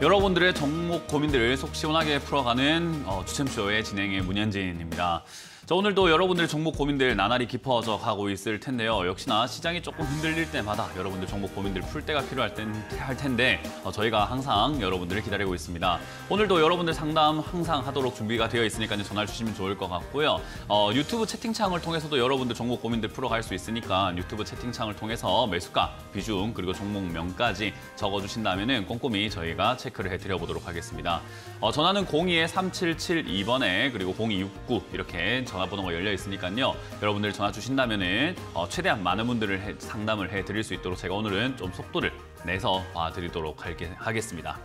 여러분들의 정목 고민들을 속 시원하게 풀어가는 어, 추첨쇼의 진행의 문현진입니다. 자, 오늘도 여러분들의 종목 고민들 나날이 깊어져 가고 있을 텐데요. 역시나 시장이 조금 흔들릴 때마다 여러분들 종목 고민들 풀 때가 필요할 땐, 할 텐데 어, 저희가 항상 여러분들을 기다리고 있습니다. 오늘도 여러분들 상담 항상 하도록 준비가 되어 있으니까 전화 주시면 좋을 것 같고요. 어, 유튜브 채팅창을 통해서도 여러분들 종목 고민들 풀어갈 수 있으니까 유튜브 채팅창을 통해서 매수가, 비중, 그리고 종목명까지 적어주신다면 은 꼼꼼히 저희가 체크를 해드려보도록 하겠습니다. 어, 전화는 02-3772번에 그리고 0269 이렇게 저 전화번호가 열려 있으니까요. 여러분들 전화 주신다면 어, 최대한 많은 분들을 해, 상담을 해드릴 수 있도록 제가 오늘은 좀 속도를 내서 봐드리도록 할게, 하겠습니다.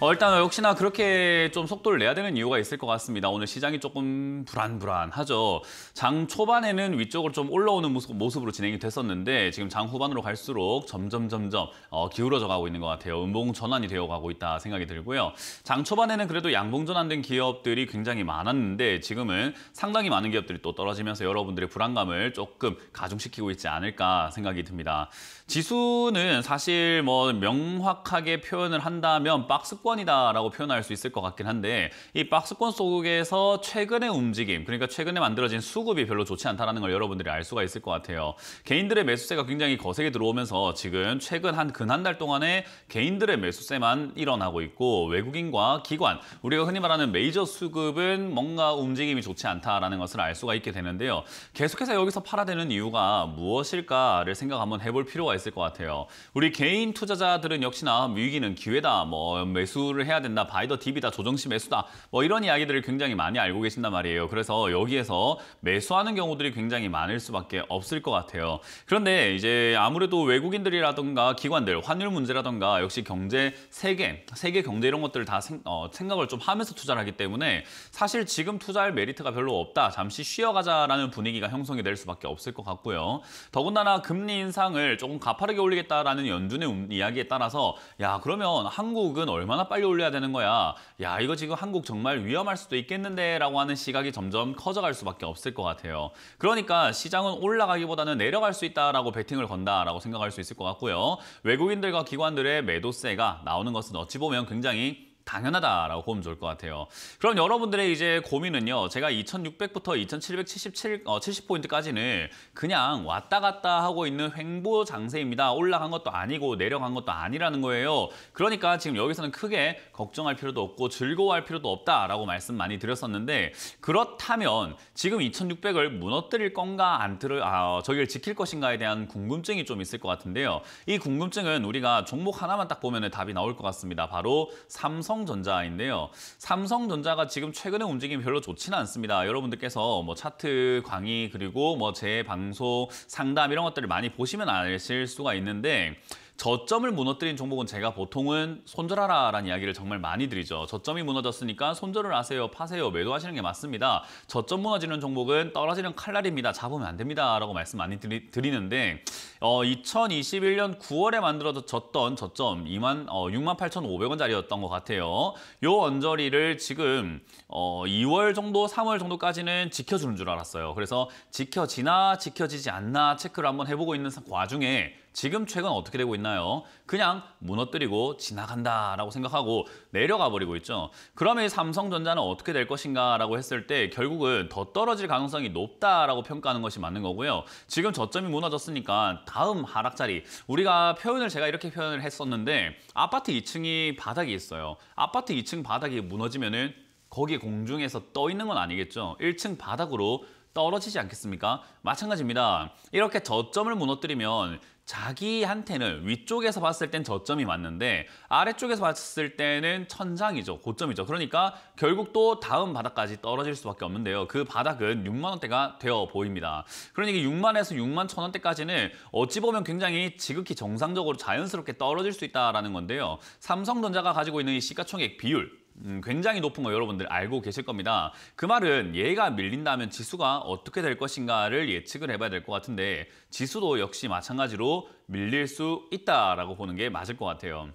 어, 일단 역시나 그렇게 좀 속도를 내야 되는 이유가 있을 것 같습니다. 오늘 시장이 조금 불안불안하죠. 장 초반에는 위쪽으로 좀 올라오는 모습, 으로 진행이 됐었는데 지금 장 후반으로 갈수록 점점 점점 어, 기울어져 가고 있는 것 같아요. 음봉 전환이 되어 가고 있다 생각이 들고요. 장 초반에는 그래도 양봉 전환된 기업들이 굉장히 많았는데 지금은 상당히 많은 기업들이 또 떨어지면서 여러분들의 불안감을 조금 가중시키고 있지 않을까 생각이 듭니다. 지수는 사실 뭐 명확하게 표현을 한다면 박스권이다라고 표현할 수 있을 것 같긴 한데 이 박스권 속에서 최근의 움직임, 그러니까 최근에 만들어진 수급이 별로 좋지 않다는 걸 여러분들이 알 수가 있을 것 같아요. 개인들의 매수세가 굉장히 거세게 들어오면서 지금 최근 한 근 한 달 동안에 개인들의 매수세만 일어나고 있고 외국인과 기관, 우리가 흔히 말하는 메이저 수급은 뭔가 움직임이 좋지 않다라는 것을 알 수가 있게 되는데요. 계속해서 여기서 팔아대는 이유가 무엇일까를 생각 한번 해볼 필요가 있을 것 같아요. 우리 개인 투자자들은 역시나 위기는 기회다, 뭐 매수를 해야 된다, 바이더 딥이다, 조정시 매수다, 뭐 이런 이야기들을 굉장히 많이 알고 계신단 말이에요. 그래서 여기에서 매수하는 경우들이 굉장히 많을 수밖에 없을 것 같아요. 그런데 이제 아무래도 외국인들이라든가 기관들, 환율 문제라든가 역시 경제 세계, 세계 경제 이런 것들을 다 생, 어, 생각을 좀 하면서 투자를 하기 때문에 사실 지금 투자할 메리트가 별로 없다, 잠시 쉬어가자라는 분위기가 형성이 될 수밖에 없을 것 같고요. 더군다나 금리 인상을 조금 가파르게 올리겠다라는 연준의 음, 이야기에 따라서 야 그러면 한국은 얼마나 빨리 올려야 되는 거야. 야 이거 지금 한국 정말 위험할 수도 있겠는데 라고 하는 시각이 점점 커져갈 수밖에 없을 것 같아요. 그러니까 시장은 올라가기보다는 내려갈 수 있다라고 베팅을 건다라고 생각할 수 있을 것 같고요. 외국인들과 기관들의 매도세가 나오는 것은 어찌 보면 굉장히 당연하다라고 보면 좋을 것 같아요. 그럼 여러분들의 이제 고민은요. 제가 2600부터 2777, 어, 70포인트까지는 그냥 왔다 갔다 하고 있는 횡보 장세입니다. 올라간 것도 아니고 내려간 것도 아니라는 거예요. 그러니까 지금 여기서는 크게 걱정할 필요도 없고 즐거워할 필요도 없다라고 말씀 많이 드렸었는데 그렇다면 지금 2600을 무너뜨릴 건가 안 들을 아, 어, 저기를 지킬 것인가에 대한 궁금증이 좀 있을 것 같은데요. 이 궁금증은 우리가 종목 하나만 딱 보면 답이 나올 것 같습니다. 바로 삼성 삼성전자인데요. 삼성전자가 지금 최근에 움직임이 별로 좋지는 않습니다. 여러분들께서 뭐 차트 강의 그리고 뭐 제 방송 상담 이런 것들을 많이 보시면 아실 수가 있는데 저점을 무너뜨린 종목은 제가 보통은 손절하라라는 이야기를 정말 많이 드리죠. 저점이 무너졌으니까 손절을 하세요, 파세요, 매도하시는 게 맞습니다. 저점 무너지는 종목은 떨어지는 칼날입니다. 잡으면 안 됩니다라고 말씀 많이 드리, 드리는데 어, 2021년 9월에 만들어졌던 저점 2만 어, 68,500원 자리였던 것 같아요. 요 언저리를 지금 어, 2월 정도, 3월 정도까지는 지켜주는 줄 알았어요. 그래서 지켜지나 지켜지지 않나 체크를 한번 해보고 있는 과중에 지금 최근 어떻게 되고 있나요? 그냥 무너뜨리고 지나간다라고 생각하고 내려가 버리고 있죠. 그러면 이 삼성전자는 어떻게 될 것인가라고 했을 때 결국은 더 떨어질 가능성이 높다라고 평가하는 것이 맞는 거고요. 지금 저점이 무너졌으니까 다음 하락자리 우리가 표현을 제가 이렇게 표현을 했었는데 아파트 2층이 바닥이 있어요. 아파트 2층 바닥이 무너지면은 거기 공중에서 떠 있는 건 아니겠죠. 1층 바닥으로 떨어지지 않겠습니까? 마찬가지입니다. 이렇게 저점을 무너뜨리면 자기한테는 위쪽에서 봤을 땐 저점이 맞는데 아래쪽에서 봤을 때는 천장이죠. 고점이죠. 그러니까 결국 또 다음 바닥까지 떨어질 수밖에 없는데요. 그 바닥은 6만 원대가 되어 보입니다. 그러니까 6만에서 6만 천 원대까지는 어찌 보면 굉장히 지극히 정상적으로 자연스럽게 떨어질 수 있다는 라 건데요. 삼성전자가 가지고 있는 이 시가총액 비율 음, 굉장히 높은 거 여러분들 알고 계실 겁니다. 그 말은 얘가 밀린다면 지수가 어떻게 될 것인가를 예측을 해봐야 될 것 같은데 지수도 역시 마찬가지로 밀릴 수 있다라고 보는 게 맞을 것 같아요.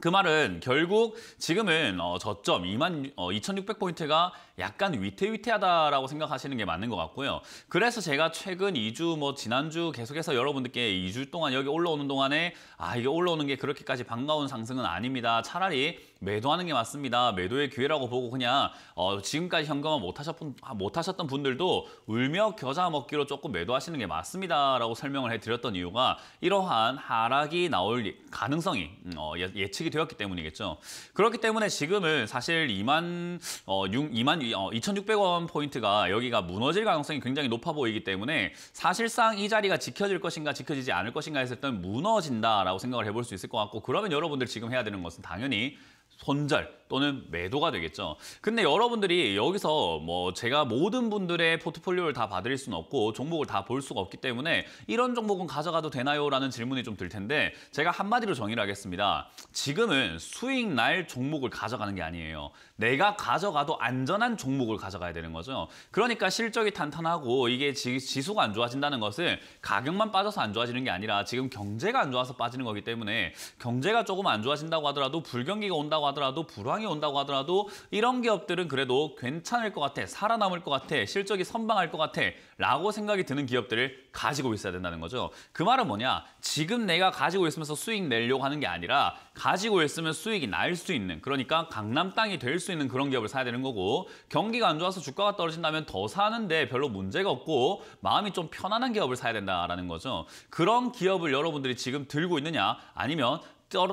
그 말은 결국 지금은 어, 저점 2만 어, 2,600포인트가 약간 위태위태하다라고 생각하시는 게 맞는 것 같고요. 그래서 제가 최근 2주 뭐 지난주 계속해서 여러분들께 2주 동안 여기 올라오는 동안에 아 이게 올라오는 게 그렇게까지 반가운 상승은 아닙니다. 차라리 매도하는 게 맞습니다. 매도의 기회라고 보고 그냥 어, 지금까지 현금화 못하셨던, 못하셨던 분들도 울며 겨자 먹기로 조금 매도하시는 게 맞습니다라고 설명을 해드렸던 이유가 이러한 하락이 나올 예, 가능성이 음, 어, 예, 예측이 되었기 때문이겠죠. 그렇기 때문에 지금은 사실 2만 어, 6, 2만 2,600원 어, 포인트가 여기가 무너질 가능성이 굉장히 높아 보이기 때문에 사실상 이 자리가 지켜질 것인가 지켜지지 않을 것인가 했을 때 무너진다라고 생각을 해볼 수 있을 것 같고 그러면 여러분들 지금 해야 되는 것은 당연히 손절, 또는 매도가 되겠죠. 근데 여러분들이 여기서 뭐 제가 모든 분들의 포트폴리오를 다 봐드릴 수는 없고 종목을 다 볼 수가 없기 때문에 이런 종목은 가져가도 되나요? 라는 질문이 좀 들 텐데 제가 한마디로 정의를 하겠습니다. 지금은 수익 날 종목을 가져가는 게 아니에요. 내가 가져가도 안전한 종목을 가져가야 되는 거죠. 그러니까 실적이 탄탄하고 이게 지, 지수가 안 좋아진다는 것은 가격만 빠져서 안 좋아지는 게 아니라 지금 경제가 안 좋아서 빠지는 거기 때문에 경제가 조금 안 좋아진다고 하더라도 불경기가 온다고 하더라도 불황이 저항이 온다고 하더라도 이런 기업들은 그래도 괜찮을 것 같아, 살아남을 것 같아, 실적이 선방할 것 같아 라고 생각이 드는 기업들을 가지고 있어야 된다는 거죠. 그 말은 뭐냐? 지금 내가 가지고 있으면서 수익 내려고 하는 게 아니라 가지고 있으면 수익이 날 수 있는 그러니까 강남 땅이 될 수 있는 그런 기업을 사야 되는 거고 경기가 안 좋아서 주가가 떨어진다면 더 사는데 별로 문제가 없고 마음이 좀 편안한 기업을 사야 된다라는 거죠. 그런 기업을 여러분들이 지금 들고 있느냐 아니면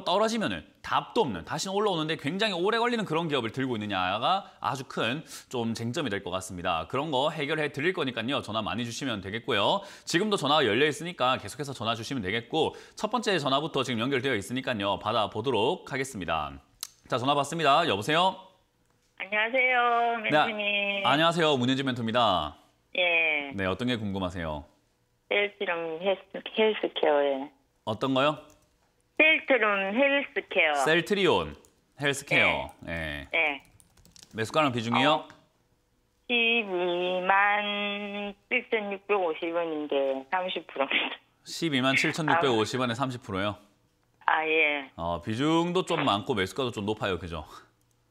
떨어지면 답도 없는 다시 는 올라오는데 굉장히 오래 걸리는 그런 기업을 들고 있느냐가 아주 큰 좀 쟁점이 될 것 같습니다. 그런 거 해결해 드릴 거니까요. 전화 많이 주시면 되겠고요. 지금도 전화가 열려 있으니까 계속해서 전화 주시면 되겠고 첫 번째 전화부터 지금 연결되어 있으니까요. 받아보도록 하겠습니다. 자, 전화 받습니다. 여보세요? 안녕하세요, 멘토님. 네, 안녕하세요, 문현지 멘토입니다. 예. 네, 어떤 게 궁금하세요? 헬스랑 헬스케어에. 어떤 거요? 셀트론 헬스케어. 셀트리온 헬스케어. 네. 네. 네. 매수가랑 비중이요? 어, 12만 7,650원인데 30%입니다. 12만 7,650원에 30%요? 아, 예. 어, 비중도 좀 많고 매수가도 좀 높아요. 그죠?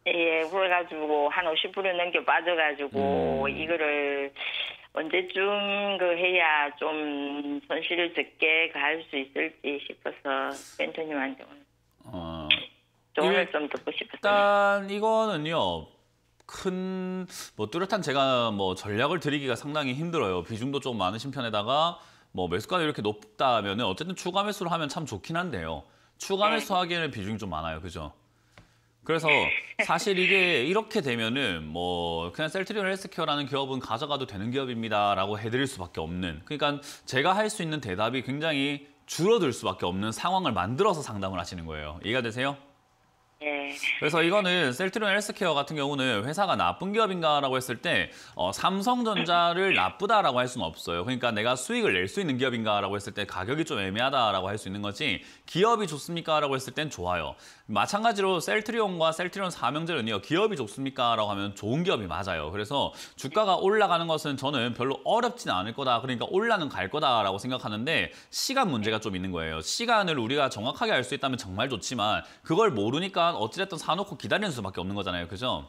예, 그래가지고 한 50% 넘게 빠져가지고 음. 이거를 언제쯤 그 해야 좀 손실을 적게 갈 수 있을지 싶어서 벤터님한테 오늘 어, 좀 듣고 싶었어요. 일단 이거는요. 큰 뭐 뚜렷한 제가 뭐 전략을 드리기가 상당히 힘들어요. 비중도 좀 많으신 편에다가 뭐매수가 이렇게 높다면 어쨌든 추가 매수를 하면 참 좋긴 한데요. 추가 네. 매수 하기에는 비중이 좀 많아요. 그죠? 그래서 사실 이게 이렇게 되면은 뭐 그냥 셀트리온 헬스케어라는 기업은 가져가도 되는 기업입니다라고 해드릴 수밖에 없는 그러니까 제가 할 수 있는 대답이 굉장히 줄어들 수밖에 없는 상황을 만들어서 상담을 하시는 거예요. 이해가 되세요? 예. 그래서 이거는 셀트리온 헬스케어 같은 경우는 회사가 나쁜 기업인가라고 했을 때 어, 삼성전자를 나쁘다라고 할 수는 없어요. 그러니까 내가 수익을 낼 수 있는 기업인가라고 했을 때 가격이 좀 애매하다라고 할 수 있는 거지 기업이 좋습니까라고 했을 땐 좋아요. 마찬가지로 셀트리온과 셀트리온 사명제는요 기업이 좋습니까라고 하면 좋은 기업이 맞아요. 그래서 주가가 올라가는 것은 저는 별로 어렵진 않을 거다. 그러니까 올라는 갈 거다라고 생각하는데 시간 문제가 좀 있는 거예요. 시간을 우리가 정확하게 알 수 있다면 정말 좋지만 그걸 모르니까 되면 어찌됐든 사놓고 기다리는 수밖에 없는 거잖아요. 그죠?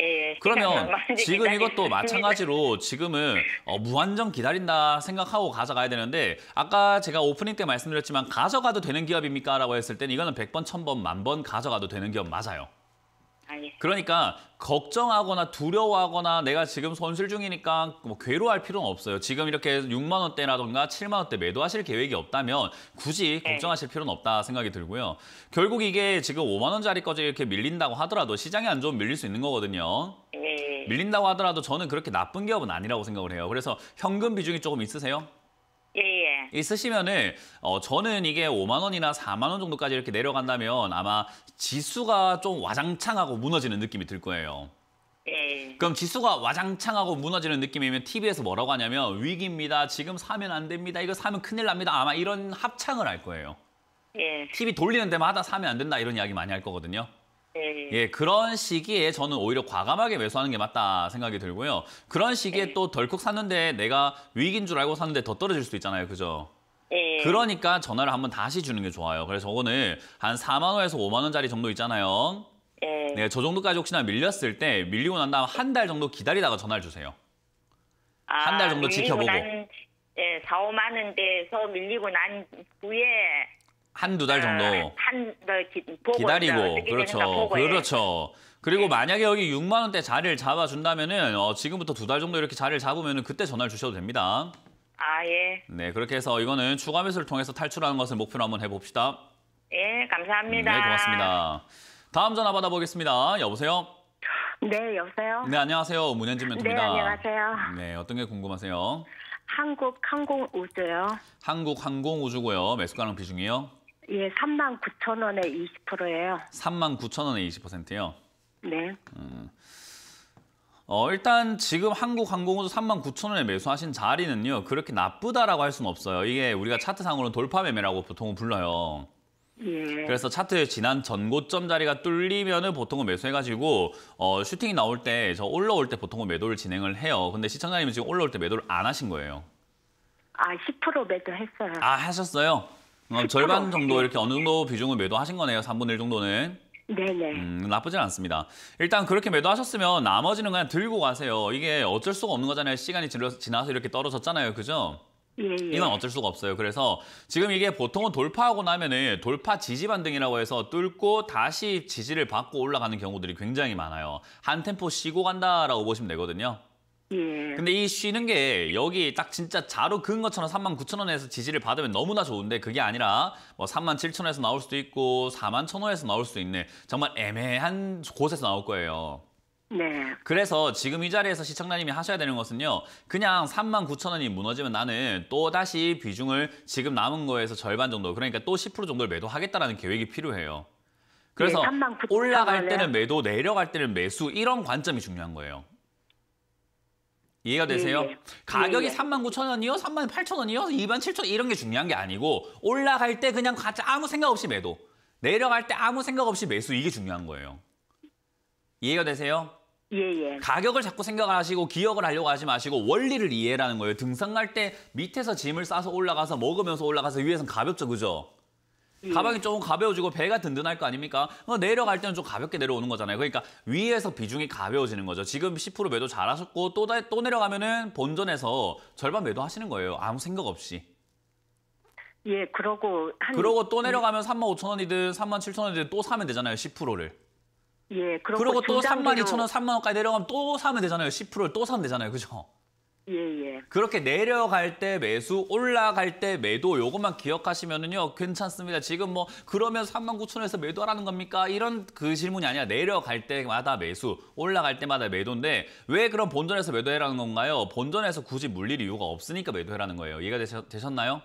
예, 예. 그러면 지금 이것도 마찬가지로 지금은 어, 무한정 기다린다 생각하고 가져가야 되는데 아까 제가 오프닝 때 말씀드렸지만 가져가도 되는 기업입니까? 라고 했을 때는 이거는 백 번 천 번 만 번 가져가도 되는 기업 맞아요. 아, 예. 그러니까 걱정하거나 두려워하거나 내가 지금 손실 중이니까 뭐 괴로워할 필요는 없어요. 지금 이렇게 6만 원대라든가 7만 원대 매도하실 계획이 없다면 굳이 네. 걱정하실 필요는 없다 생각이 들고요. 결국 이게 지금 5만 원짜리까지 이렇게 밀린다고 하더라도 시장이 안 좋으면 밀릴 수 있는 거거든요. 네. 밀린다고 하더라도 저는 그렇게 나쁜 기업은 아니라고 생각을 해요. 그래서 현금 비중이 조금 있으세요? 예예. 예. 있으시면은 어, 저는 이게 5만 원이나 4만 원 정도까지 이렇게 내려간다면 아마 지수가 좀 와장창하고 무너지는 느낌이 들 거예요. 예, 예. 그럼 지수가 와장창하고 무너지는 느낌이면 TV에서 뭐라고 하냐면 위기입니다. 지금 사면 안 됩니다. 이거 사면 큰일 납니다. 아마 이런 합창을 할 거예요. 예. TV 돌리는 데마다 사면 안 된다 이런 이야기 많이 할 거거든요. 예. 예, 그런 시기에 저는 오히려 과감하게 매수하는 게 맞다 생각이 들고요. 그런 시기에 예. 또 덜컥 샀는데 내가 위기인 줄 알고 샀는데 더 떨어질 수도 있잖아요. 그죠? 예. 그러니까 전화를 한번 다시 주는 게 좋아요. 그래서 저거는 한 4만 원에서 5만 원짜리 정도 있잖아요. 예. 네, 저 정도까지 혹시나 밀렸을 때 밀리고 난 다음 한 달 정도 기다리다가 전화를 주세요. 아, 한달 정도 지켜보고. 난, 예, 4, 5만 원대에서 밀리고 난 후에 한두 달 아, 정도 어, 한, 네, 기, 기다리고 그렇죠 그렇죠 그리고 네. 만약에 여기 6만 원대 자리를 잡아준다면은 어, 지금부터 두 달 정도 이렇게 자리를 잡으면은 그때 전화를 주셔도 됩니다 아예네 그렇게 해서 이거는 추가 매수를 통해서 탈출하는 것을 목표로 한번 해봅시다 예 감사합니다 음, 네 고맙습니다 다음 전화 받아보겠습니다 여보세요 네 여보세요 네 안녕하세요 문현진 멘토입니다 네 안녕하세요 네 어떤 게 궁금하세요 한국 항공 우주요 한국 항공 우주고요 매수 가능 비중이요 예, 3만 9천 원에 20%예요. 3만 9천 원에 20%요? 네. 음. 어, 일단 지금 한국항공우주 3만 9천 원에 매수하신 자리는요. 그렇게 나쁘다라고 할 수는 없어요. 이게 우리가 차트상으로는 돌파 매매라고 보통 불러요. 예. 그래서 차트 지난 전고점 자리가 뚫리면은 보통은 매수해가지고 어, 슈팅이 나올 때 저 올라올 때 보통은 매도를 진행을 해요. 근데 시청자님은 지금 올라올 때 매도를 안 하신 거예요. 아, 10% 매도했어요. 아, 하셨어요? 어, 절반 정도 이렇게 어느 정도 비중을 매도하신 거네요. 3분의 1 정도는. 네네. 음, 나쁘진 않습니다. 일단 그렇게 매도하셨으면 나머지는 그냥 들고 가세요. 이게 어쩔 수가 없는 거잖아요. 시간이 지나서 이렇게 떨어졌잖아요. 그죠? 예, 예. 이건 어쩔 수가 없어요. 그래서 지금 이게 보통은 돌파하고 나면은 돌파 지지 반등이라고 해서 뚫고 다시 지지를 받고 올라가는 경우들이 굉장히 많아요. 한 템포 쉬고 간다라고 보시면 되거든요. 예. 근데 이 쉬는 게 여기 딱 진짜 자로 그은 것처럼 3만 9천 원에서 지지를 받으면 너무나 좋은데 그게 아니라 뭐 3만 7천 원에서 나올 수도 있고 4만 천 원에서 나올 수도 있는 정말 애매한 곳에서 나올 거예요. 네. 그래서 지금 이 자리에서 시청자님이 하셔야 되는 것은요. 그냥 3만 9천 원이 무너지면 나는 또다시 비중을 지금 남은 거에서 절반 정도 그러니까 또 10% 정도를 매도하겠다라는 계획이 필요해요. 그래서 네, 올라갈 때는 매도, 내려갈 때는 매수 이런 관점이 중요한 거예요. 이해가 예, 되세요? 예, 예. 가격이 예, 3만 예. 9천 원이요? 3만 8천 원이요? 2만 7천 원 이런 게 중요한 게 아니고 올라갈 때 그냥 가짜 아무 생각 없이 매도 내려갈 때 아무 생각 없이 매수 이게 중요한 거예요. 이해가 되세요? 예예. 예. 가격을 자꾸 생각을 하시고 기억을 하려고 하지 마시고 원리를 이해라는 거예요. 등산 갈 때 밑에서 짐을 싸서 올라가서 먹으면서 올라가서 위에선 가볍죠, 그죠? 음. 가방이 조금 가벼워지고 배가 든든할 거 아닙니까? 어, 내려갈 때는 좀 가볍게 내려오는 거잖아요. 그러니까 위에서 비중이 가벼워지는 거죠. 지금 10% 매도 잘하셨고 또, 또 내려가면은 본전에서 절반 매도 하시는 거예요. 아무 생각 없이. 예, 그러고 한 그러고 또 내려가면 3만 5천 원이든 3만 7천 원이든 또 사면 되잖아요. 10%를. 예, 그러고, 그러고 또 3만 2천 원, 3만 원까지 내려가면 또 사면 되잖아요. 10%를 또 사면 되잖아요. 그죠? 예, 예. 그렇게 내려갈 때 매수, 올라갈 때 매도 요것만 기억하시면은요. 괜찮습니다. 지금 뭐 그러면 3만 9천에서 매도하라는 겁니까? 이런 그 질문이 아니라 내려갈 때마다 매수, 올라갈 때마다 매도인데 왜 그럼 본전에서 매도해라는 건가요? 본전에서 굳이 물릴 이유가 없으니까 매도해라는 거예요. 이해가 되셨, 되셨나요?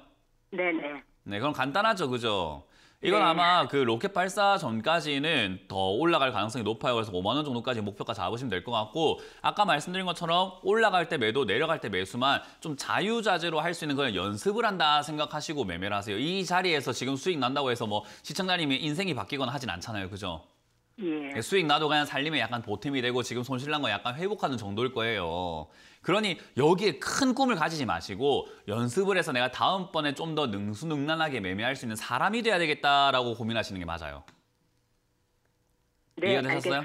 네네. 네, 그럼 간단하죠, 그죠? 이건 네. 아마 그 로켓 발사 전까지는 더 올라갈 가능성이 높아요. 그래서 5만 뭐 원 정도까지 목표가 잡으시면 될 것 같고 아까 말씀드린 것처럼 올라갈 때 매도, 내려갈 때 매수만 좀 자유자재로 할 수 있는 그런 연습을 한다 생각하시고 매매를 하세요. 이 자리에서 지금 수익 난다고 해서 뭐시청자님이 인생이 바뀌거나 하진 않잖아요. 그죠? 예. 수익 나도 그냥 살림에 약간 보탬이 되고 지금 손실난 거 약간 회복하는 정도일 거예요. 그러니 여기에 큰 꿈을 가지지 마시고 연습을 해서 내가 다음번에 좀 더 능수능란하게 매매할 수 있는 사람이 돼야 되겠다라고 고민하시는 게 맞아요. 네, 알겠습니다.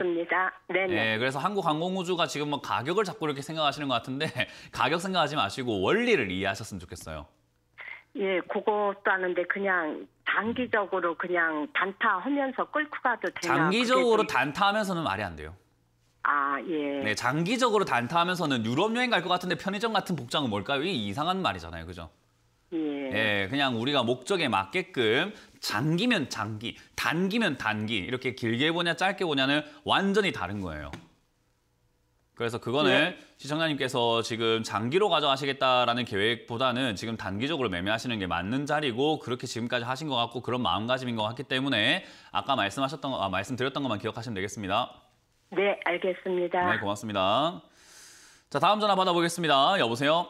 네 네, 예, 그래서 한국항공우주가 지금 뭐 가격을 자꾸 이렇게 생각하시는 것 같은데 가격 생각하지 마시고 원리를 이해하셨으면 좋겠어요. 예, 그것도 하는데 그냥 단기적으로 그냥 단타하면서 끌고 가도 되나? 장기적으로 좀... 단타하면서는 말이 안 돼요. 아, 예. 네, 장기적으로 단타하면서는 유럽 여행 갈 것 같은데 편의점 같은 복장은 뭘까요? 이게 이상한 말이잖아요, 그죠? 예. 예, 그냥 우리가 목적에 맞게끔 장기면 장기, 단기면 단기 이렇게 길게 보냐 짧게 보냐는 완전히 다른 거예요. 그래서 그거는 예. 시청자님께서 지금 장기로 가져가시겠다라는 계획보다는 지금 단기적으로 매매하시는 게 맞는 자리고 그렇게 지금까지 하신 것 같고 그런 마음가짐인 것 같기 때문에 아까 말씀하셨던 아, 말씀드렸던 것만 기억하시면 되겠습니다. 네, 알겠습니다. 네, 고맙습니다. 자, 다음 전화 받아보겠습니다. 여보세요?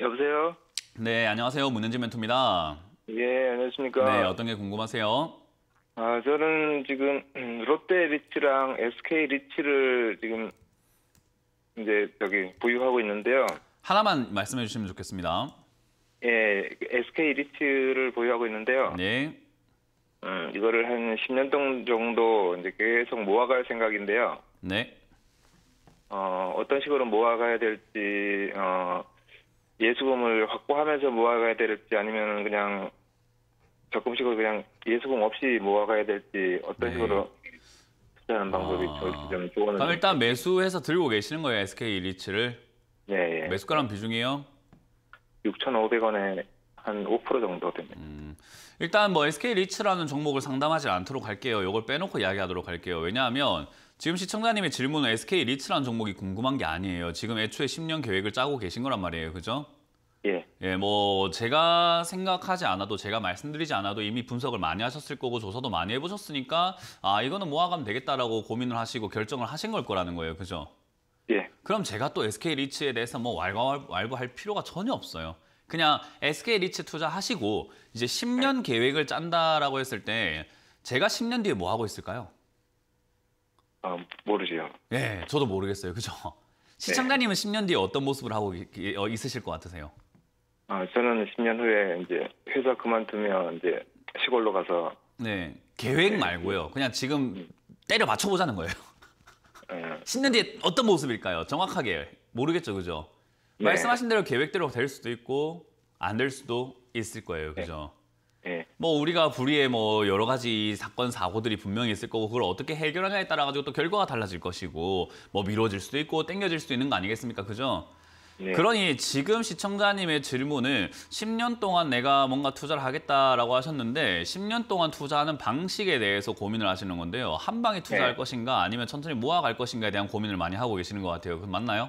여보세요? 네, 안녕하세요. 문현진 멘토입니다. 예, 안녕하십니까. 네, 어떤 게 궁금하세요? 아, 저는 지금 음, 롯데 리츠랑 SK 리츠를 지금 이제 여기 보유하고 있는데요. 하나만 말씀해 주시면 좋겠습니다. 예, SK 리츠를 보유하고 있는데요. 네. 음, 이거를 한 10년 동안 정도 이제 계속 모아갈 생각인데요. 네. 어, 어떤 식으로 모아가야 될지, 어, 예수금을 확보하면서 모아가야 될지 아니면 그냥 적금식으로 그냥 예수금 없이 모아가야 될지 어떤 네. 식으로 투자하는 방법이 아... 좋을지 좀 조언을. 그럼 일단 매수해서 들고 계시는 거예요, SK 리츠를? 네. 예. 매수가랑 비중이요? 6,500원에 한5% 정도 됩니다. 음, 일단 뭐 SK 리츠라는 종목을 상담하지 않도록 할게요. 이걸 빼놓고 이야기하도록 할게요. 왜냐하면 지금 시청자님의 질문은 SK 리츠라는 종목이 궁금한 게 아니에요. 지금 애초에 10년 계획을 짜고 계신 거란 말이에요. 그죠? 예. 예, 뭐 제가 생각하지 않아도 제가 말씀드리지 않아도 이미 분석을 많이 하셨을 거고 조사도 많이 해보셨으니까 아 이거는 모아가면 되겠다라고 고민을 하시고 결정을 하신 걸 거라는 거예요, 그죠? 예. 그럼 제가 또 SK 리츠에 대해서 뭐 왈가왈부할 필요가 전혀 없어요. 그냥 SK 리츠 투자하시고 이제 10년 계획을 짠다라고 했을 때 제가 10년 뒤에 뭐 하고 있을까요? 아, 모르지요. 네, 예, 저도 모르겠어요. 그죠? 네. 시청자님은 네. 10년 뒤에 어떤 모습을 하고 어, 있으실 것 같으세요? 아, 저는 10년 후에 이제 회사 그만두면 이제 시골로 가서 네, 계획 네. 말고요. 그냥 지금 음. 때려 맞춰 보자는 거예요. 10년 뒤에 어떤 모습일까요? 정확하게 모르겠죠, 그죠? 네. 말씀하신 대로 계획대로 될 수도 있고 안 될 수도 있을 거예요. 네. 그죠? 네. 네. 뭐 우리가 불의에뭐 여러 가지 사건 사고들이 분명히 있을 거고 그걸 어떻게 해결하냐에 따라 가지고 또 결과가 달라질 것이고 뭐 미뤄질 수도 있고 땡겨질 수도 있는 거 아니겠습니까? 그죠? 네. 그러니 지금 시청자님의 질문을 10년 동안 내가 뭔가 투자를 하겠다라고 하셨는데 10년 동안 투자하는 방식에 대해서 고민을 하시는 건데요. 한 방에 투자할 네. 것인가 아니면 천천히 모아갈 것인가에 대한 고민을 많이 하고 계시는 것 같아요. 맞나요?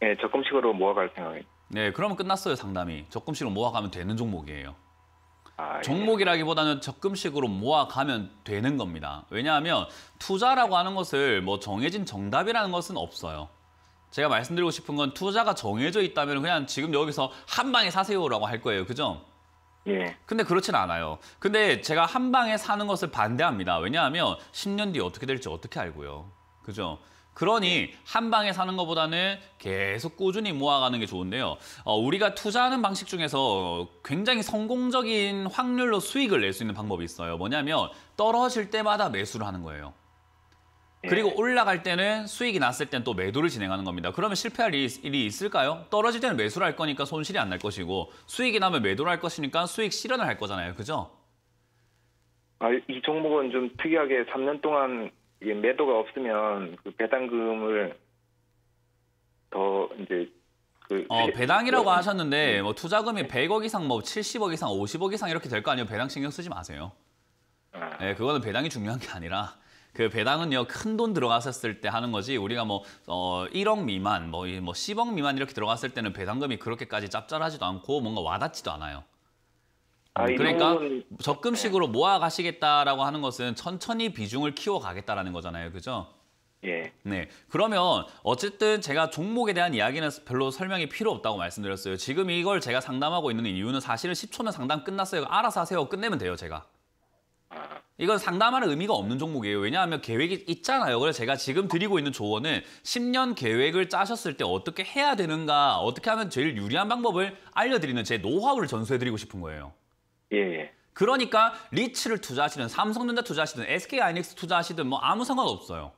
네, 적금식으로 모아갈 생각입니다. 네, 그러면 끝났어요 상담이. 적금식으로 모아가면 되는 종목이에요. 아, 예. 종목이라기보다는 적금식으로 모아가면 되는 겁니다. 왜냐하면 투자라고 하는 것을 뭐 정해진 정답이라는 것은 없어요. 제가 말씀드리고 싶은 건 투자가 정해져 있다면 그냥 지금 여기서 한 방에 사세요라고 할 거예요. 그죠? 예. 근데 그렇진 않아요. 근데 제가 한 방에 사는 것을 반대합니다. 왜냐하면 10년 뒤 어떻게 될지 어떻게 알고요. 그죠? 그러니 한 방에 사는 것보다는 계속 꾸준히 모아가는 게 좋은데요. 어, 우리가 투자하는 방식 중에서 굉장히 성공적인 확률로 수익을 낼 수 있는 방법이 있어요. 뭐냐면 떨어질 때마다 매수를 하는 거예요. 예. 그리고 올라갈 때는 수익이 났을 때는 또 매도를 진행하는 겁니다. 그러면 실패할 일이 있을까요? 떨어질 때는 매수를 할 거니까 손실이 안 날 것이고 수익이 나면 매도를 할 것이니까 수익 실현을 할 거잖아요. 그죠? 아, 이 종목은 좀 특이하게 3년 동안 이게 매도가 없으면 그 배당금을 더 이제 그 어, 배당이라고 네. 하셨는데 네. 뭐 투자금이 100억 이상, 뭐 70억 이상, 50억 이상 이렇게 될 거 아니에요? 배당 신경 쓰지 마세요. 네, 그거는 배당이 중요한 게 아니라 그 배당은요 큰 돈 들어갔었을 때 하는 거지 우리가 뭐 어, 1억 미만, 뭐, 뭐 10억 미만 이렇게 들어갔을 때는 배당금이 그렇게까지 짭짤하지도 않고 뭔가 와닿지도 않아요. 아, 음, 그러니까 이런... 적금식으로 네. 모아 가시겠다라고 하는 것은 천천히 비중을 키워 가겠다라는 거잖아요. 그죠? 예. 네. 그러면 어쨌든 제가 종목에 대한 이야기는 별로 설명이 필요 없다고 말씀드렸어요. 지금 이걸 제가 상담하고 있는 이유는 사실은 10초면 상담 끝났어요. 알아서 하세요. 끝내면 돼요, 제가. 아. 이건 상담하는 의미가 없는 종목이에요. 왜냐하면 계획이 있잖아요. 그래서 제가 지금 드리고 있는 조언은 10년 계획을 짜셨을 때 어떻게 해야 되는가, 어떻게 하면 제일 유리한 방법을 알려드리는 제 노하우를 전수해드리고 싶은 거예요. 예, 예. 그러니까 리츠를 투자하시든 삼성전자 투자하시든 SK 하이닉스 투자하시든 뭐 아무 상관없어요.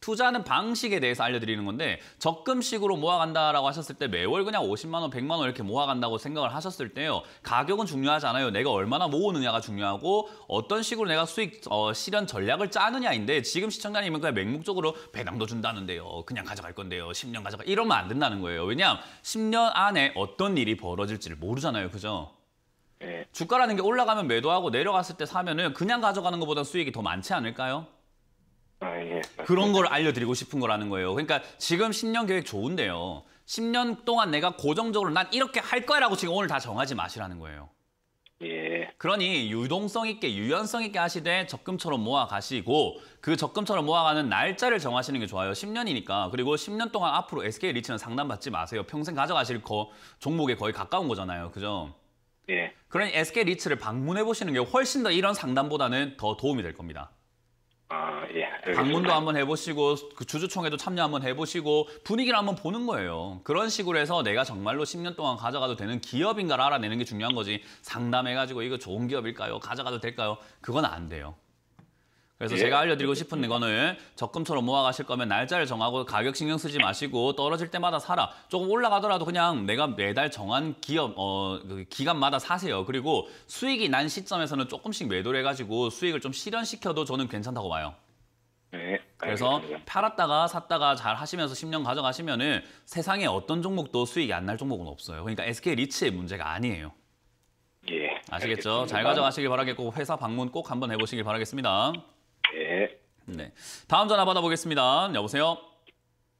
투자는 방식에 대해서 알려드리는 건데 적금식으로 모아간다라고 하셨을 때 매월 그냥 50만 원, 100만 원 이렇게 모아간다고 생각을 하셨을 때요. 가격은 중요하지 않아요. 내가 얼마나 모으느냐가 중요하고 어떤 식으로 내가 수익 어, 실현 전략을 짜느냐인데 지금 시청자님은 그냥 맹목적으로 배당도 준다는데요. 그냥 가져갈 건데요. 10년 가져가 이러면 안 된다는 거예요. 왜냐하면 10년 안에 어떤 일이 벌어질지를 모르잖아요. 그죠? 예. 주가라는 게 올라가면 매도하고 내려갔을 때 사면은 그냥 가져가는 것보다 수익이 더 많지 않을까요? 아, 예. 그런 걸 알려드리고 싶은 거라는 거예요. 그러니까 지금 10년 계획 좋은데요. 10년 동안 내가 고정적으로 난 이렇게 할 거라고 지금 오늘 다 정하지 마시라는 거예요. 예. 그러니 유동성 있게 유연성 있게 하시되 적금처럼 모아 가시고 그 적금처럼 모아가는 날짜를 정하시는 게 좋아요. 10년이니까. 그리고 10년 동안 앞으로 SK 리츠는 상담받지 마세요. 평생 가져가실 거 종목에 거의 가까운 거잖아요. 그죠? 예. 그러니 SK 리츠를 방문해 보시는 게 훨씬 더 이런 상담보다는 더 도움이 될 겁니다. 아, 예. 니다 방문도 한번 해보시고 그 주주총회도 참여 한번 해보시고 분위기를 한번 보는 거예요. 그런 식으로 해서 내가 정말로 10년 동안 가져가도 되는 기업인가를 알아내는 게 중요한 거지 상담해가지고 이거 좋은 기업일까요? 가져가도 될까요? 그건 안 돼요. 그래서 예. 제가 알려드리고 싶은 거는 적금처럼 모아가실 거면 날짜를 정하고 가격 신경 쓰지 마시고 떨어질 때마다 사라. 조금 올라가더라도 그냥 내가 매달 정한 기업 어 그 기간마다 사세요. 그리고 수익이 난 시점에서는 조금씩 매도를 해가지고 수익을 좀 실현시켜도 저는 괜찮다고 봐요. 네, 그래서 팔았다가 샀다가 잘 하시면서 10년 가져가시면은 세상에 어떤 종목도 수익이 안 날 종목은 없어요. 그러니까 SK 리츠의 문제가 아니에요. 예. 아시겠죠? 알겠습니다. 잘 가져가시길 바라겠고 회사 방문 꼭 한번 해보시길 바라겠습니다. 예. 네. 다음 전화 받아보겠습니다. 여보세요.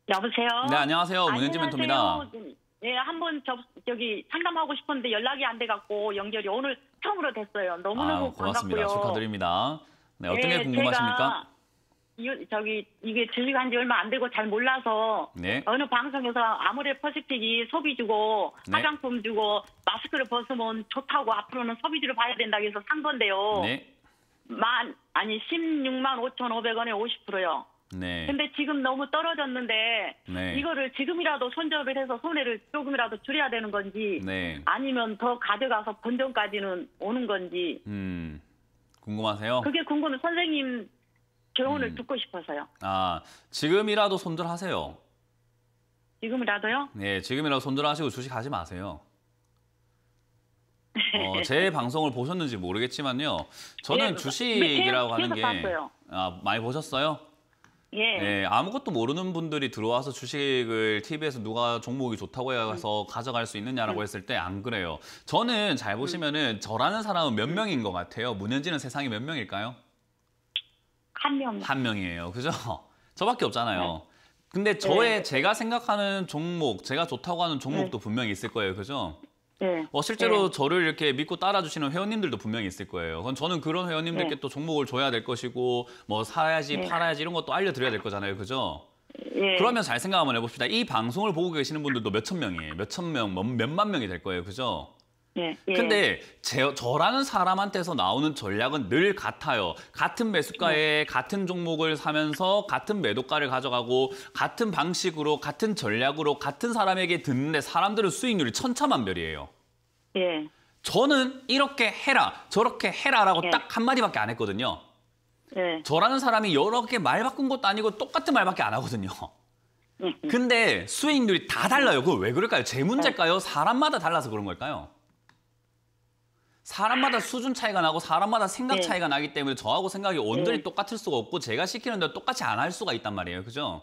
여보세요. 네, 안녕하세요. 문현지 멘토입니다. 네, 네 한번 저 저기 상담하고 싶었는데 연락이 안 돼 갖고 연결이 오늘 처음으로 됐어요. 너무너무 아 고맙습니다. 반갑고요. 축하드립니다. 네, 어떤 네, 게 궁금하십니까? 이, 저기 이게 진리한지 얼마 안 되고 잘 몰라서 네. 어느 방송에서 아무래 퍼시픽이 소비 주고 네. 화장품 주고 마스크를 벗으면 좋다고 앞으로는 소비주를 봐야 된다고 해서 산 건데요. 네. 만 아니 16만 5,500원에 50%요. 네. 근데 지금 너무 떨어졌는데 네. 이거를 지금이라도 손절을 해서 손해를 조금이라도 줄여야 되는 건지 네. 아니면 더 가져가서 본전까지는 오는 건지 음. 궁금하세요? 그게 궁금해 선생님 교훈을 음. 듣고 싶어서요. 아 지금이라도 손절하세요. 지금이라도요? 네, 지금이라도 손절하시고 주식하지 마세요. 네. 어, 제 방송을 보셨는지 모르겠지만요. 저는 예, 주식이라고 네, 하는 게 아, 많이 보셨어요? 예. 네, 아무것도 모르는 분들이 들어와서 주식을 TV에서 누가 종목이 좋다고 해서 음. 가져갈 수 있느냐라고 음. 했을 때 안 그래요. 저는 잘 음. 보시면은 저라는 사람은 몇 음. 명인 것 같아요. 문현진은 세상에 몇 명일까요? 한 명. 한 명이에요. 그죠? 저밖에 없잖아요. 네. 근데 저의 네. 제가 생각하는 종목, 제가 좋다고 하는 종목도 분명히 있을 거예요. 그죠? 네. 어, 실제로 네. 저를 이렇게 믿고 따라주시는 회원님들도 분명히 있을 거예요. 그건 저는 그런 회원님들께 네. 또 종목을 줘야 될 것이고 뭐 사야지 네. 팔아야지 이런 것도 알려드려야 될 거잖아요. 그죠? 예. 그러면 잘 생각 한번 해봅시다. 이 방송을 보고 계시는 분들도 몇천 명이에요. 몇천 명, 뭐 몇만 명이 될 거예요. 그죠? 예, 예. 근데 제, 저라는 사람한테서 나오는 전략은 늘 같아요. 같은 매수가에 네. 같은 종목을 사면서 같은 매도가를 가져가고 같은 방식으로 같은 전략으로 같은 사람에게 듣는데 사람들은 수익률이 천차만별이에요. 예. 저는 이렇게 해라, 저렇게 해라라고 예. 딱 한마디밖에 안 했거든요. 예. 저라는 사람이 여러 개 말 바꾼 것도 아니고 똑같은 말밖에 안 하거든요. 음, 음. 근데 수익률이 다 달라요. 그걸 왜 그럴까요? 제 문제일까요? 네. 사람마다 달라서 그런 걸까요? 사람마다 수준 차이가 나고 사람마다 생각 네. 차이가 나기 때문에 저하고 생각이 온전히 네. 똑같을 수가 없고 제가 시키는 대로 똑같이 안 할 수가 있단 말이에요. 그죠?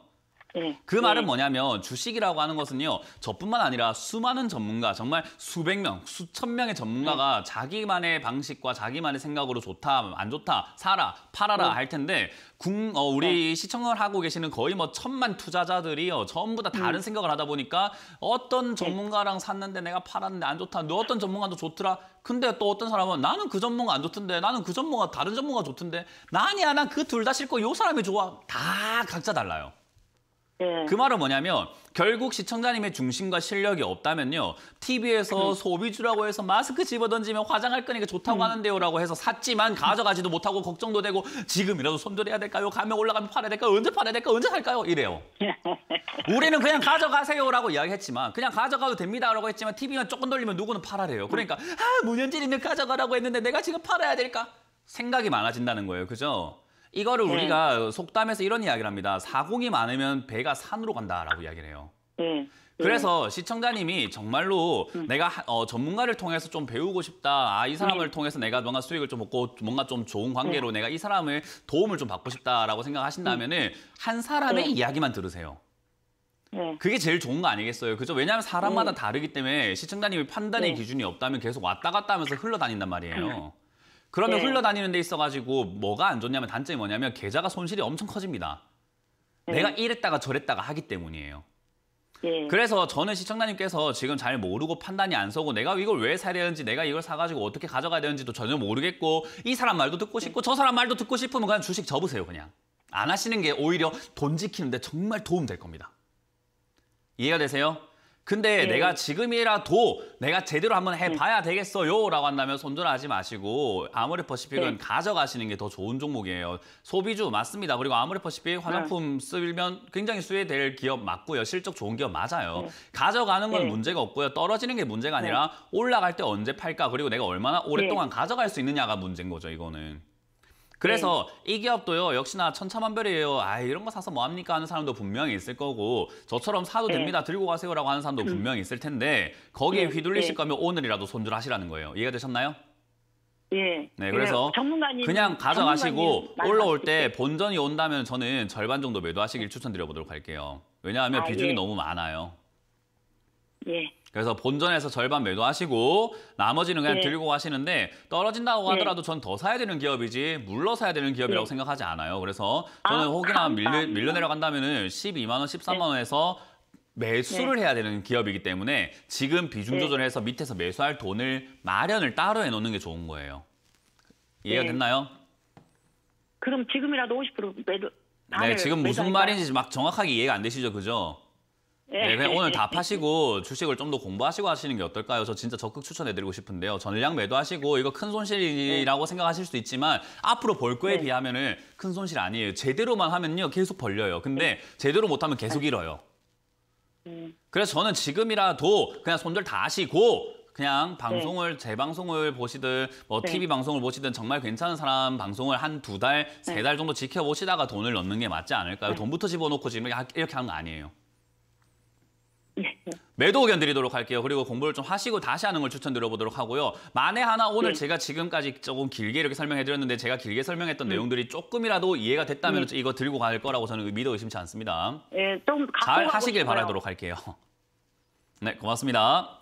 예. 그 말은 네. 뭐냐면 주식이라고 하는 것은요. 저뿐만 아니라 수많은 전문가, 정말 수백 명, 수천 명의 전문가가 네. 자기만의 방식과 자기만의 생각으로 좋다, 안 좋다, 사라, 팔아라 할 텐데 국, 어, 우리 시청을 하고 계시는 거의 뭐 천만 투자자들이요. 어, 전부 다 다른 음. 생각을 하다 보니까 어떤 전문가랑 샀는데 내가 팔았는데 안 좋다. 너 어떤 전문가도 좋더라. 근데 또 어떤 사람은 나는 그 전문가 안 좋던데 나는 그 전문가 다른 전문가 좋던데 나 아니야 그 난그 둘 다 싫고 요 사람이 좋아. 다 각자 달라요. 네. 그 말은 뭐냐면 결국 시청자님의 중심과 실력이 없다면요. TV에서 음. 소비주라고 해서 마스크 집어던지면 화장할 거니까 좋다고 음. 하는데요라고 해서 샀지만 가져가지도 못하고 걱정도 되고 지금이라도 손절해야 될까요? 가면 올라가면 팔아야 될까요? 언제 팔아야 될까요? 언제 살까요? 이래요. 우리는 그냥 가져가세요라고 이야기했지만 그냥 가져가도 됩니다라고 했지만 TV만 조금 돌리면 누구는 팔아래요. 그러니까 음. 아, 문현진이는 가져가라고 했는데 내가 지금 팔아야 될까? 생각이 많아진다는 거예요. 그죠? 이거를 네. 우리가 속담에서 이런 이야기를 합니다. 사공이 많으면 배가 산으로 간다라고 이야기를 해요. 네. 네. 그래서 네. 시청자님이 정말로 음. 내가 어, 전문가를 통해서 좀 배우고 싶다. 아, 이 사람을 네. 통해서 내가 뭔가 수익을 좀 얻고 뭔가 좀 좋은 네. 관계로 네. 내가 이 사람을 도움을 좀 받고 싶다라고 생각하신다면은 음. 한 사람의 네. 이야기만 들으세요. 그게 제일 좋은 거 아니겠어요? 그죠? 왜냐하면 사람마다 다르기 때문에 시청자님이 판단의 기준이 없다면 계속 왔다 갔다 하면서 흘러다닌단 말이에요. 음. 그러면 네. 흘러다니는 데 있어가지고 뭐가 안 좋냐면 단점이 뭐냐면 계좌가 손실이 엄청 커집니다. 네. 내가 이랬다가 저랬다가 하기 때문이에요. 네. 그래서 저는 시청자님께서 지금 잘 모르고 판단이 안 서고 내가 이걸 왜 사야 되는지 내가 이걸 사가지고 어떻게 가져가야 되는지도 전혀 모르겠고 이 사람 말도 듣고 싶고 저 사람 말도 듣고 싶으면 그냥 주식 접으세요 그냥. 안 하시는 게 오히려 돈 지키는데 정말 도움 될 겁니다. 이해가 되세요? 근데 네. 내가 지금이라도 내가 제대로 한번 음. 해봐야 네. 되겠어요라고 한다면 손절하지 마시고 아무리 퍼시픽은 네. 가져가시는 게 더 좋은 종목이에요. 소비주 맞습니다. 그리고 아무리 퍼시픽 화장품 네. 쓰면 굉장히 수혜될 기업 맞고요. 실적 좋은 기업 맞아요. 네. 가져가는 건 네. 문제가 없고요. 떨어지는 게 문제가 아니라 올라갈 때 언제 팔까 그리고 내가 얼마나 오랫동안 가져갈 수 있느냐가 문제인 거죠. 이거는. 그래서 네. 이 기업도요 역시나 천차만별이에요. 아 이런 거 사서 뭐 합니까 하는 사람도 분명히 있을 거고 저처럼 사도 네. 됩니다 들고 가세요라고 하는 사람도 음. 분명히 있을 텐데 거기에 네. 휘둘리실 네. 거면 오늘이라도 손절하시라는 거예요. 이해가 되셨나요? 예. 네, 그래서 전문가님, 그냥 가져가시고 올라올 때 본전이 온다면 저는 절반 정도 매도하시길 추천드려 보도록 할게요. 왜냐하면 아, 비중이 예. 너무 많아요. 예. 그래서 본전에서 절반 매도하시고 나머지는 그냥 네. 들고 가시는데 떨어진다고 네. 하더라도 네. 전더 사야 되는 기업이지 물러 사야 되는 기업이라고 네. 생각하지 않아요. 그래서 저는 아, 혹이나 밀려, 밀려 내려간다면 은 12만 원, 13만 원에서 매수를 네. 해야 되는 기업이기 때문에 지금 비중 조절해서 네. 밑에서 매수할 돈을 마련을 따로 해놓는 게 좋은 거예요. 이해가 네. 됐나요? 그럼 지금이라도 50% 매도. 네, 지금 무슨 말인지 막 정확하게 이해가 안 되시죠, 그죠? 네, 네, 그냥 오늘 다 파시고 주식을 좀 더 공부하시고 하시는 게 어떨까요? 저 진짜 적극 추천해드리고 싶은데요. 전량 매도하시고 이거 큰 손실이라고 네. 생각하실 수 있지만 앞으로 볼 거에 네. 비하면은 큰 손실 아니에요. 제대로만 하면요 계속 벌려요. 근데 네. 제대로 못하면 계속 네. 잃어요. 그래서 저는 지금이라도 그냥 손절 다 하시고 그냥 방송을 네. 재방송을 보시든 뭐 네. TV 방송을 보시든 정말 괜찮은 사람 방송을 한 두 달, 세달 네. 정도 지켜보시다가 돈을 넣는 게 맞지 않을까요? 돈부터 집어넣고 지금 이렇게 하는 거 아니에요. 네. 매도 의견 드리도록 할게요. 그리고 공부를 좀 하시고 다시 하는 걸 추천드려보도록 하고요. 만에 하나 오늘 네. 제가 지금까지 조금 길게 이렇게 설명해드렸는데 제가 길게 설명했던 음. 내용들이 조금이라도 이해가 됐다면 음. 이거 들고 갈 거라고 저는 믿어 의심치 않습니다. 예, 좀잘 하시길 싶어요. 바라도록 할게요. 네, 고맙습니다.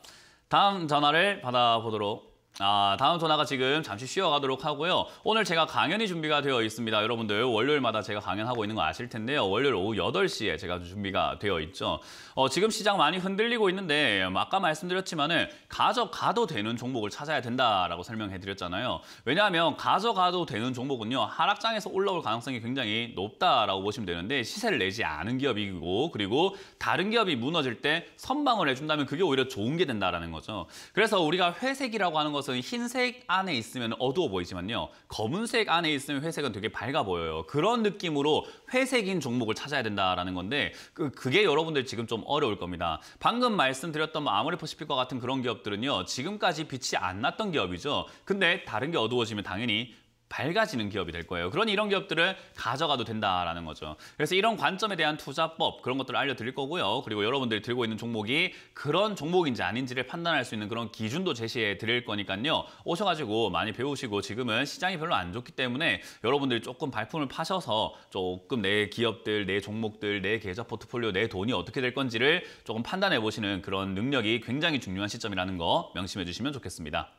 다음 전화를 받아보도록 아, 다음 전화가 지금 잠시 쉬어가도록 하고요. 오늘 제가 강연이 준비가 되어 있습니다. 여러분들 월요일마다 제가 강연하고 있는 거 아실 텐데요. 월요일 오후 8시에 제가 준비가 되어 있죠. 어, 지금 시장 많이 흔들리고 있는데 음, 아까 말씀드렸지만 은 가져가도 되는 종목을 찾아야 된다라고 설명해드렸잖아요. 왜냐하면 가져가도 되는 종목은요. 하락장에서 올라올 가능성이 굉장히 높다라고 보시면 되는데 시세를 내지 않은 기업이고 그리고 다른 기업이 무너질 때 선방을 해준다면 그게 오히려 좋은 게 된다라는 거죠. 그래서 우리가 회색이라고 하는 것은 것은 흰색 안에 있으면 어두워 보이지만요. 검은색 안에 있으면 회색은 되게 밝아 보여요. 그런 느낌으로 회색인 종목을 찾아야 된다라는 건데 그, 그게 여러분들 지금 좀 어려울 겁니다. 방금 말씀드렸던 뭐 아모레퍼시픽과 같은 그런 기업들은요. 지금까지 빛이 안 났던 기업이죠. 근데 다른 게 어두워지면 당연히 밝아지는 기업이 될 거예요. 그러니 이런 기업들을 가져가도 된다라는 거죠. 그래서 이런 관점에 대한 투자법 그런 것들을 알려드릴 거고요. 그리고 여러분들이 들고 있는 종목이 그런 종목인지 아닌지를 판단할 수 있는 그런 기준도 제시해 드릴 거니까요. 오셔가지고 많이 배우시고 지금은 시장이 별로 안 좋기 때문에 여러분들이 조금 발품을 파셔서 조금 내 기업들, 내 종목들, 내 계좌 포트폴리오, 내 돈이 어떻게 될 건지를 조금 판단해 보시는 그런 능력이 굉장히 중요한 시점이라는 거 명심해 주시면 좋겠습니다.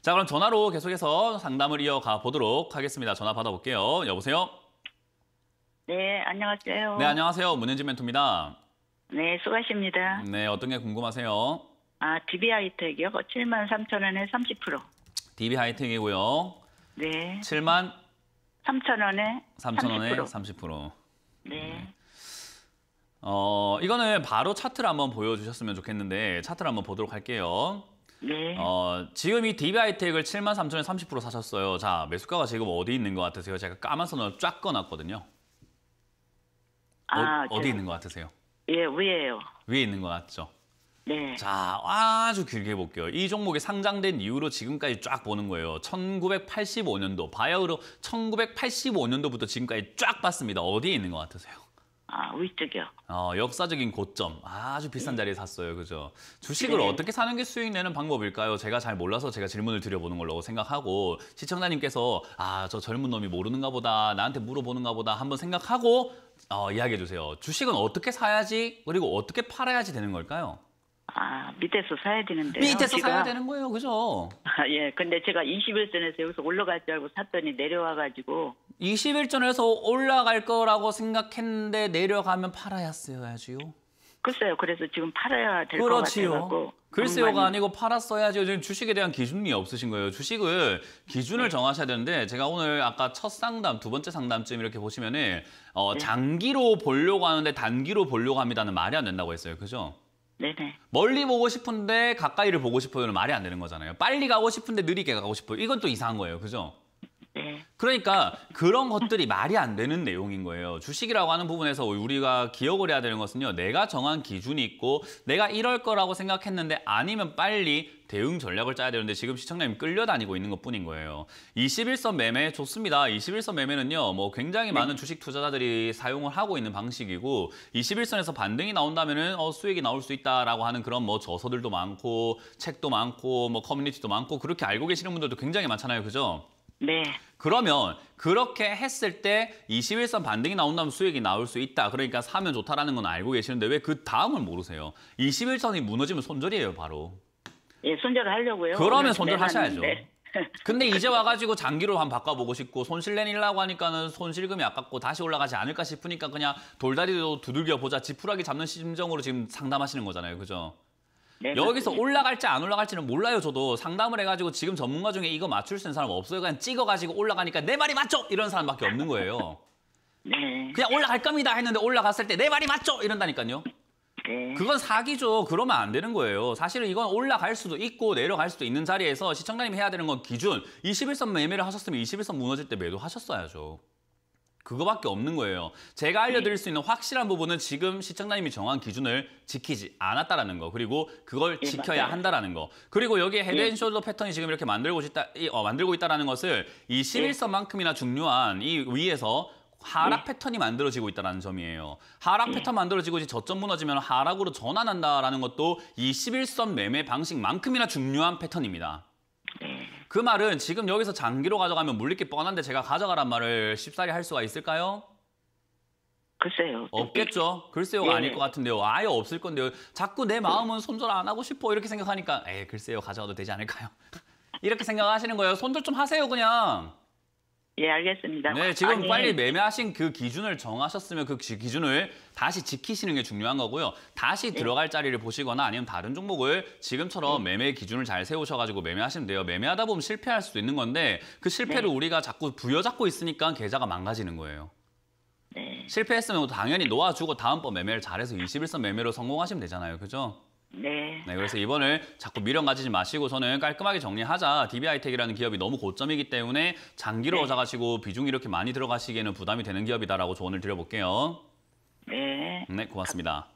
자, 그럼 전화로 계속해서 상담을 이어가 보도록 하겠습니다. 전화 받아볼게요. 여보세요? 네, 안녕하세요. 네, 안녕하세요. 문현지 멘토입니다. 네, 수고하십니다. 네, 어떤 게 궁금하세요? 아, DB 하이텍이요. 7만 어, 3천 원에 30%. DB 하이텍이고요. 네. 7만 3천 원에 3천 원에 30%. 네. 네. 어, 이거는 바로 차트를 한번 보여주셨으면 좋겠는데 차트를 한번 보도록 할게요. 네. 어, 지금 이 DB하이텍을 7만 3 0에30% 사셨어요. 자, 매수가가 지금 어디 있는 것 같으세요? 제가 까만 선을 쫙 꺼놨거든요. 어, 아, 어, 디 저... 있는 것 같으세요? 예, 위에요. 위에 있는 것 같죠? 네. 자, 아주 길게 볼게요. 이 종목이 상장된 이후로 지금까지 쫙 보는 거예요. 1985년도, 바야흐로 1985년도부터 지금까지 쫙 봤습니다. 어디에 있는 것 같으세요? 아, 위쪽이요. 어, 역사적인 고점. 아주 비싼 네. 자리에 샀어요. 그죠? 주식을 네. 어떻게 사는 게 수익 내는 방법일까요? 제가 잘 몰라서 제가 질문을 드려보는 걸로 생각하고 시청자님께서 아, 저 젊은 놈이 모르는가 보다. 나한테 물어보는가 보다. 한번 생각하고 어, 이야기해 주세요. 주식은 어떻게 사야지 그리고 어떻게 팔아야지 되는 걸까요? 아, 밑에서 사야 되는데. 밑에서 제가, 사야 되는 거예요, 그죠? 아, 예. 근데 제가 20일 전에서 여기서 올라갈 줄 알고 샀더니 내려와가지고. 20일 전에서 올라갈 거라고 생각했는데 내려가면 팔아야써야지요. 글쎄요. 그래서 지금 팔아야 될 것 같아요. 글쎄요가 아니고 팔았어야죠. 지금 주식에 대한 기준이 없으신 거예요. 주식을 기준을 네. 정하셔야 되는데 제가 오늘 아까 첫 상담, 두 번째 상담쯤 이렇게 보시면은 어, 네. 장기로 보려고 하는데 단기로 보려고 합니다는 말이 안 된다고 했어요. 그죠? 네네. 멀리 보고 싶은데 가까이를 보고 싶어요는 말이 안 되는 거잖아요. 빨리 가고 싶은데 느리게 가고 싶어요. 이건 또 이상한 거예요. 그죠? 네. 그러니까 그런 것들이 말이 안 되는 내용인 거예요. 주식이라고 하는 부분에서 우리가 기억을 해야 되는 것은요. 내가 정한 기준이 있고 내가 이럴 거라고 생각했는데 아니면 빨리 대응 전략을 짜야 되는데 지금 시청자님 끌려다니고 있는 것뿐인 거예요. 21선 매매 좋습니다. 21선 매매는요. 뭐 굉장히 네. 많은 주식 투자자들이 사용을 하고 있는 방식이고 21선에서 반등이 나온다면 어, 수익이 나올 수 있다라고 하는 그런 뭐 저서들도 많고 책도 많고 뭐 커뮤니티도 많고 그렇게 알고 계시는 분들도 굉장히 많잖아요. 그죠? 네. 그러면 그렇게 했을 때 21선 반등이 나온다면 수익이 나올 수 있다. 그러니까 사면 좋다라는 건 알고 계시는데 왜 그 다음을 모르세요? 21선이 무너지면 손절이에요, 바로. 예, 손절을 하려고요. 그러면 네, 손절하셔야죠. 네. 근데 이제 와가지고 장기로 한번 바꿔보고 싶고 손실 내리려고 하니까는 손실금이 아깝고 다시 올라가지 않을까 싶으니까 그냥 돌다리도 두들겨 보자 지푸라기 잡는 심정으로 지금 상담하시는 거잖아요, 그죠? 네. 여기서 올라갈지 안 올라갈지는 몰라요. 저도 상담을 해가지고 지금 전문가 중에 이거 맞출 수 있는 사람 없어요. 그냥 찍어가지고 올라가니까 내 말이 맞죠? 이런 사람밖에 없는 거예요. 네. 그냥 올라갈 겁니다 했는데 올라갔을 때 내 말이 맞죠? 이런다니까요. 네. 그건 사기죠. 그러면 안 되는 거예요. 사실은 이건 올라갈 수도 있고 내려갈 수도 있는 자리에서 시청자님이 해야 되는 건 기준. 21선 매매를 하셨으면 21선 무너질 때 매도하셨어야죠. 그거밖에 없는 거예요. 제가 네. 알려드릴 수 있는 확실한 부분은 지금 시청자님이 정한 기준을 지키지 않았다라는 거. 그리고 그걸 예, 지켜야 한다라는 거. 그리고 여기에 헤드앤숄더 예. 패턴이 지금 이렇게 만들고 있다, 어, 만들고 있다라는 것을 이 11선만큼이나 예. 중요한 이 위에서 하락 패턴이 만들어지고 있다는 점이에요. 하락 패턴 만들어지고 이제 저점 무너지면 하락으로 전환한다라는 것도 이 11선 매매 방식만큼이나 중요한 패턴입니다. 그 말은 지금 여기서 장기로 가져가면 물리기 뻔한데 제가 가져가란 말을 쉽사리 할 수가 있을까요? 글쎄요. 없겠죠. 글쎄요가 예. 아닐 것 같은데요. 아예 없을 건데요. 자꾸 내 마음은 손절 안 하고 싶어 이렇게 생각하니까 에이 글쎄요 가져가도 되지 않을까요? 이렇게 생각하시는 거예요. 손절 좀 하세요 그냥. 예, 알겠습니다. 네, 지금 아니, 빨리 매매하신 그 기준을 정하셨으면 그 기준을 다시 지키시는 게 중요한 거고요. 다시 네. 들어갈 자리를 보시거나 아니면 다른 종목을 지금처럼 네. 예. 매매 기준을 잘 세우셔가지고 매매하시면 돼요. 매매하다 보면 실패할 수도 있는 건데 그 실패를 네. 우리가 자꾸 부여잡고 있으니까 계좌가 망가지는 거예요. 네. 실패했으면 당연히 놓아주고 다음번 매매를 잘해서 21선 매매로 성공하시면 되잖아요. 그죠? 네. 네. 그래서 이번을 자꾸 미련 가지지 마시고서는 깔끔하게 정리하자. d b 이텍이라는 기업이 너무 고점이기 때문에 장기로 네. 가시고 비중이 이렇게 많이 들어가시기에는 부담이 되는 기업이다라고 조언을 드려볼게요. 네. 네, 고맙습니다.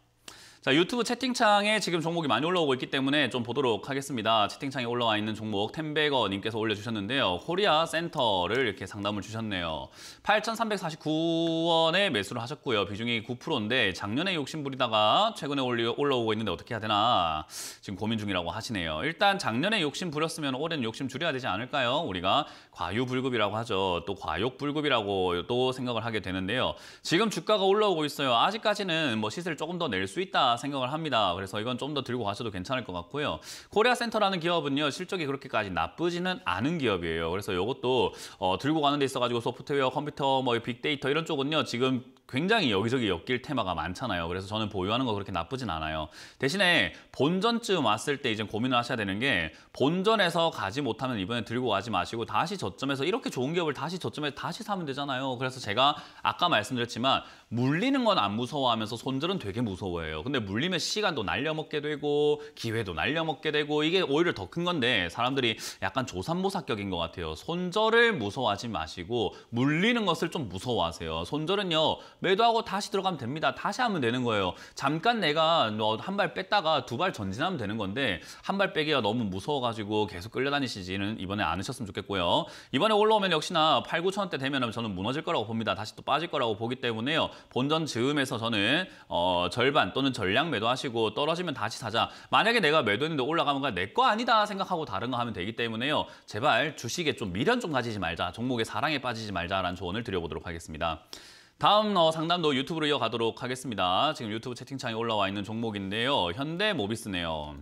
자, 유튜브 채팅창에 지금 종목이 많이 올라오고 있기 때문에 좀 보도록 하겠습니다. 채팅창에 올라와 있는 종목 텐베거 님께서 올려주셨는데요. 코리아 센터를 이렇게 상담을 주셨네요. 8,349원에 매수를 하셨고요. 비중이 9%인데 작년에 욕심부리다가 최근에 올라오고 있는데 어떻게 해야 되나 지금 고민 중이라고 하시네요. 일단 작년에 욕심 부렸으면 올해는 욕심 줄여야 되지 않을까요? 우리가 과유불급이라고 하죠. 또 과욕불급이라고 또 생각을 하게 되는데요. 지금 주가가 올라오고 있어요. 아직까지는 뭐 시세를 조금 더 낼 수 있다 생각을 합니다. 그래서 이건 좀 더 들고 가셔도 괜찮을 것 같고요. 코리아 센터라는 기업은요. 실적이 그렇게까지 나쁘지는 않은 기업이에요. 그래서 이것도 어, 들고 가는 데 있어가지고 소프트웨어, 컴퓨터, 뭐 빅데이터 이런 쪽은요. 지금 굉장히 여기저기 엮일 테마가 많잖아요. 그래서 저는 보유하는 거 그렇게 나쁘진 않아요. 대신에 본전쯤 왔을 때 이제 고민을 하셔야 되는 게 본전에서 가지 못하면 이번에 들고 가지 마시고 다시 저점에서 이렇게 좋은 기업을 다시 저점에서 다시 사면 되잖아요. 그래서 제가 아까 말씀드렸지만 물리는 건 안 무서워하면서 손절은 되게 무서워해요. 근데 물리면 시간도 날려먹게 되고 기회도 날려먹게 되고 이게 오히려 더 큰 건데 사람들이 약간 조산모사격인 것 같아요. 손절을 무서워하지 마시고 물리는 것을 좀 무서워하세요. 손절은요 매도하고 다시 들어가면 됩니다. 다시 하면 되는 거예요. 잠깐 내가 뭐 한발 뺐다가 두 발 전진하면 되는 건데 한 발 빼기가 너무 무서워가지고 계속 끌려다니시지는 이번에 않으셨으면 좋겠고요. 이번에 올라오면 역시나 8, 9천 원대 되면 저는 무너질 거라고 봅니다. 다시 또 빠질 거라고 보기 때문에요. 본전 즈음에서 저는 어, 절반 또는 전량 매도하시고 떨어지면 다시 사자. 만약에 내가 매도했는데 올라가면 내 거 아니다 생각하고 다른 거 하면 되기 때문에요. 제발 주식에 좀 미련 좀 가지지 말자. 종목의 사랑에 빠지지 말자라는 조언을 드려보도록 하겠습니다. 다음 어, 상담도 유튜브로 이어가도록 하겠습니다. 지금 유튜브 채팅창에 올라와 있는 종목인데요. 현대모비스네요.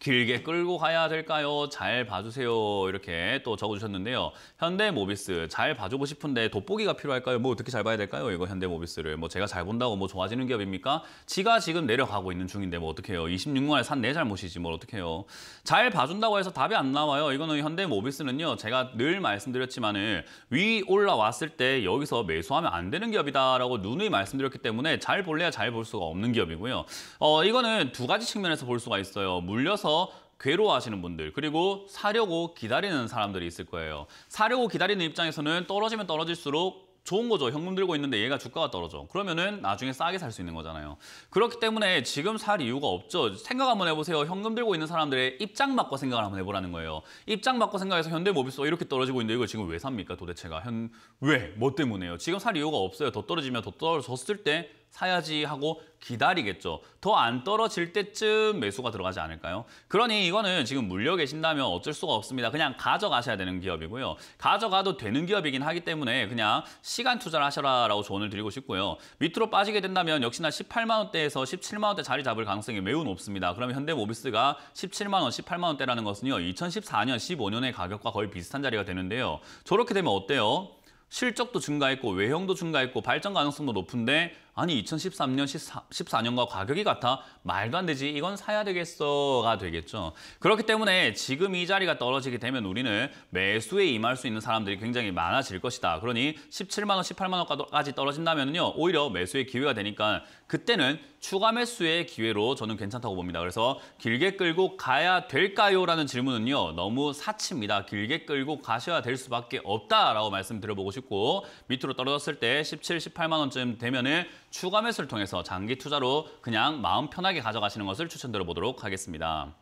길게 끌고 가야 될까요? 잘 봐주세요. 이렇게 또 적어주셨는데요. 현대모비스 잘 봐주고 싶은데 돋보기가 필요할까요? 뭐 어떻게 잘 봐야 될까요? 이거 현대모비스를 뭐 제가 잘 본다고 뭐 좋아지는 기업입니까? 지가 지금 내려가고 있는 중인데 뭐 어떡해요? 26만에 산 내 잘못이지 뭐 어떡해요? 잘 봐준다고 해서 답이 안 나와요. 이거는 현대모비스는요. 제가 늘 말씀드렸지만은 위 올라왔을 때 여기서 매수하면 안 되는 기업이다라고 누누이 말씀드렸기 때문에 잘 볼래야 잘 볼 수가 없는 기업이고요. 어 이거는 두 가지 측면에서 볼 수가 있어요. 물려서 따라서 괴로워하시는 분들 그리고 사려고 기다리는 사람들이 있을 거예요. 사려고 기다리는 입장에서는 떨어지면 떨어질수록 좋은 거죠. 현금 들고 있는데 얘가 주가가 떨어져. 그러면은 나중에 싸게 살 수 있는 거잖아요. 그렇기 때문에 지금 살 이유가 없죠. 생각 한번 해보세요. 현금 들고 있는 사람들의 입장 바꿔 생각을 한번 해보라는 거예요. 입장 바꿔 생각해서 현대모비스 이렇게 떨어지고 있는데 이거 지금 왜 삽니까 도대체가? 현 왜? 뭐 때문에요? 지금 살 이유가 없어요. 더 떨어지면 더 떨어졌을 때 사야지 하고 기다리겠죠. 더 안 떨어질 때쯤 매수가 들어가지 않을까요? 그러니 이거는 지금 물려 계신다면 어쩔 수가 없습니다. 그냥 가져가셔야 되는 기업이고요. 가져가도 되는 기업이긴 하기 때문에 그냥 시간 투자를 하셔라라고 조언을 드리고 싶고요. 밑으로 빠지게 된다면 역시나 18만 원대에서 17만 원대 자리 잡을 가능성이 매우 높습니다. 그러면 현대모비스가 17만 원, 18만 원대라는 것은요. 2014년, 15년의 가격과 거의 비슷한 자리가 되는데요. 저렇게 되면 어때요? 실적도 증가했고 외형도 증가했고 발전 가능성도 높은데 아니 2013년, 14, 년과 가격이 같아 말도 안 되지 이건 사야 되겠어가 되겠죠. 그렇기 때문에 지금 이 자리가 떨어지게 되면 우리는 매수에 임할 수 있는 사람들이 굉장히 많아질 것이다. 그러니 17만 원, 18만 원까지 떨어진다면요 오히려 매수의 기회가 되니까 그때는 추가 매수의 기회로 저는 괜찮다고 봅니다. 그래서 길게 끌고 가야 될까요? 라는 질문은요. 너무 사치입니다. 길게 끌고 가셔야 될 수밖에 없다라고 말씀드려보고 싶고 밑으로 떨어졌을 때 17, 18만 원쯤 되면은 추가 매수를 통해서 장기 투자로 그냥 마음 편하게 가져가시는 것을 추천드려보도록 하겠습니다.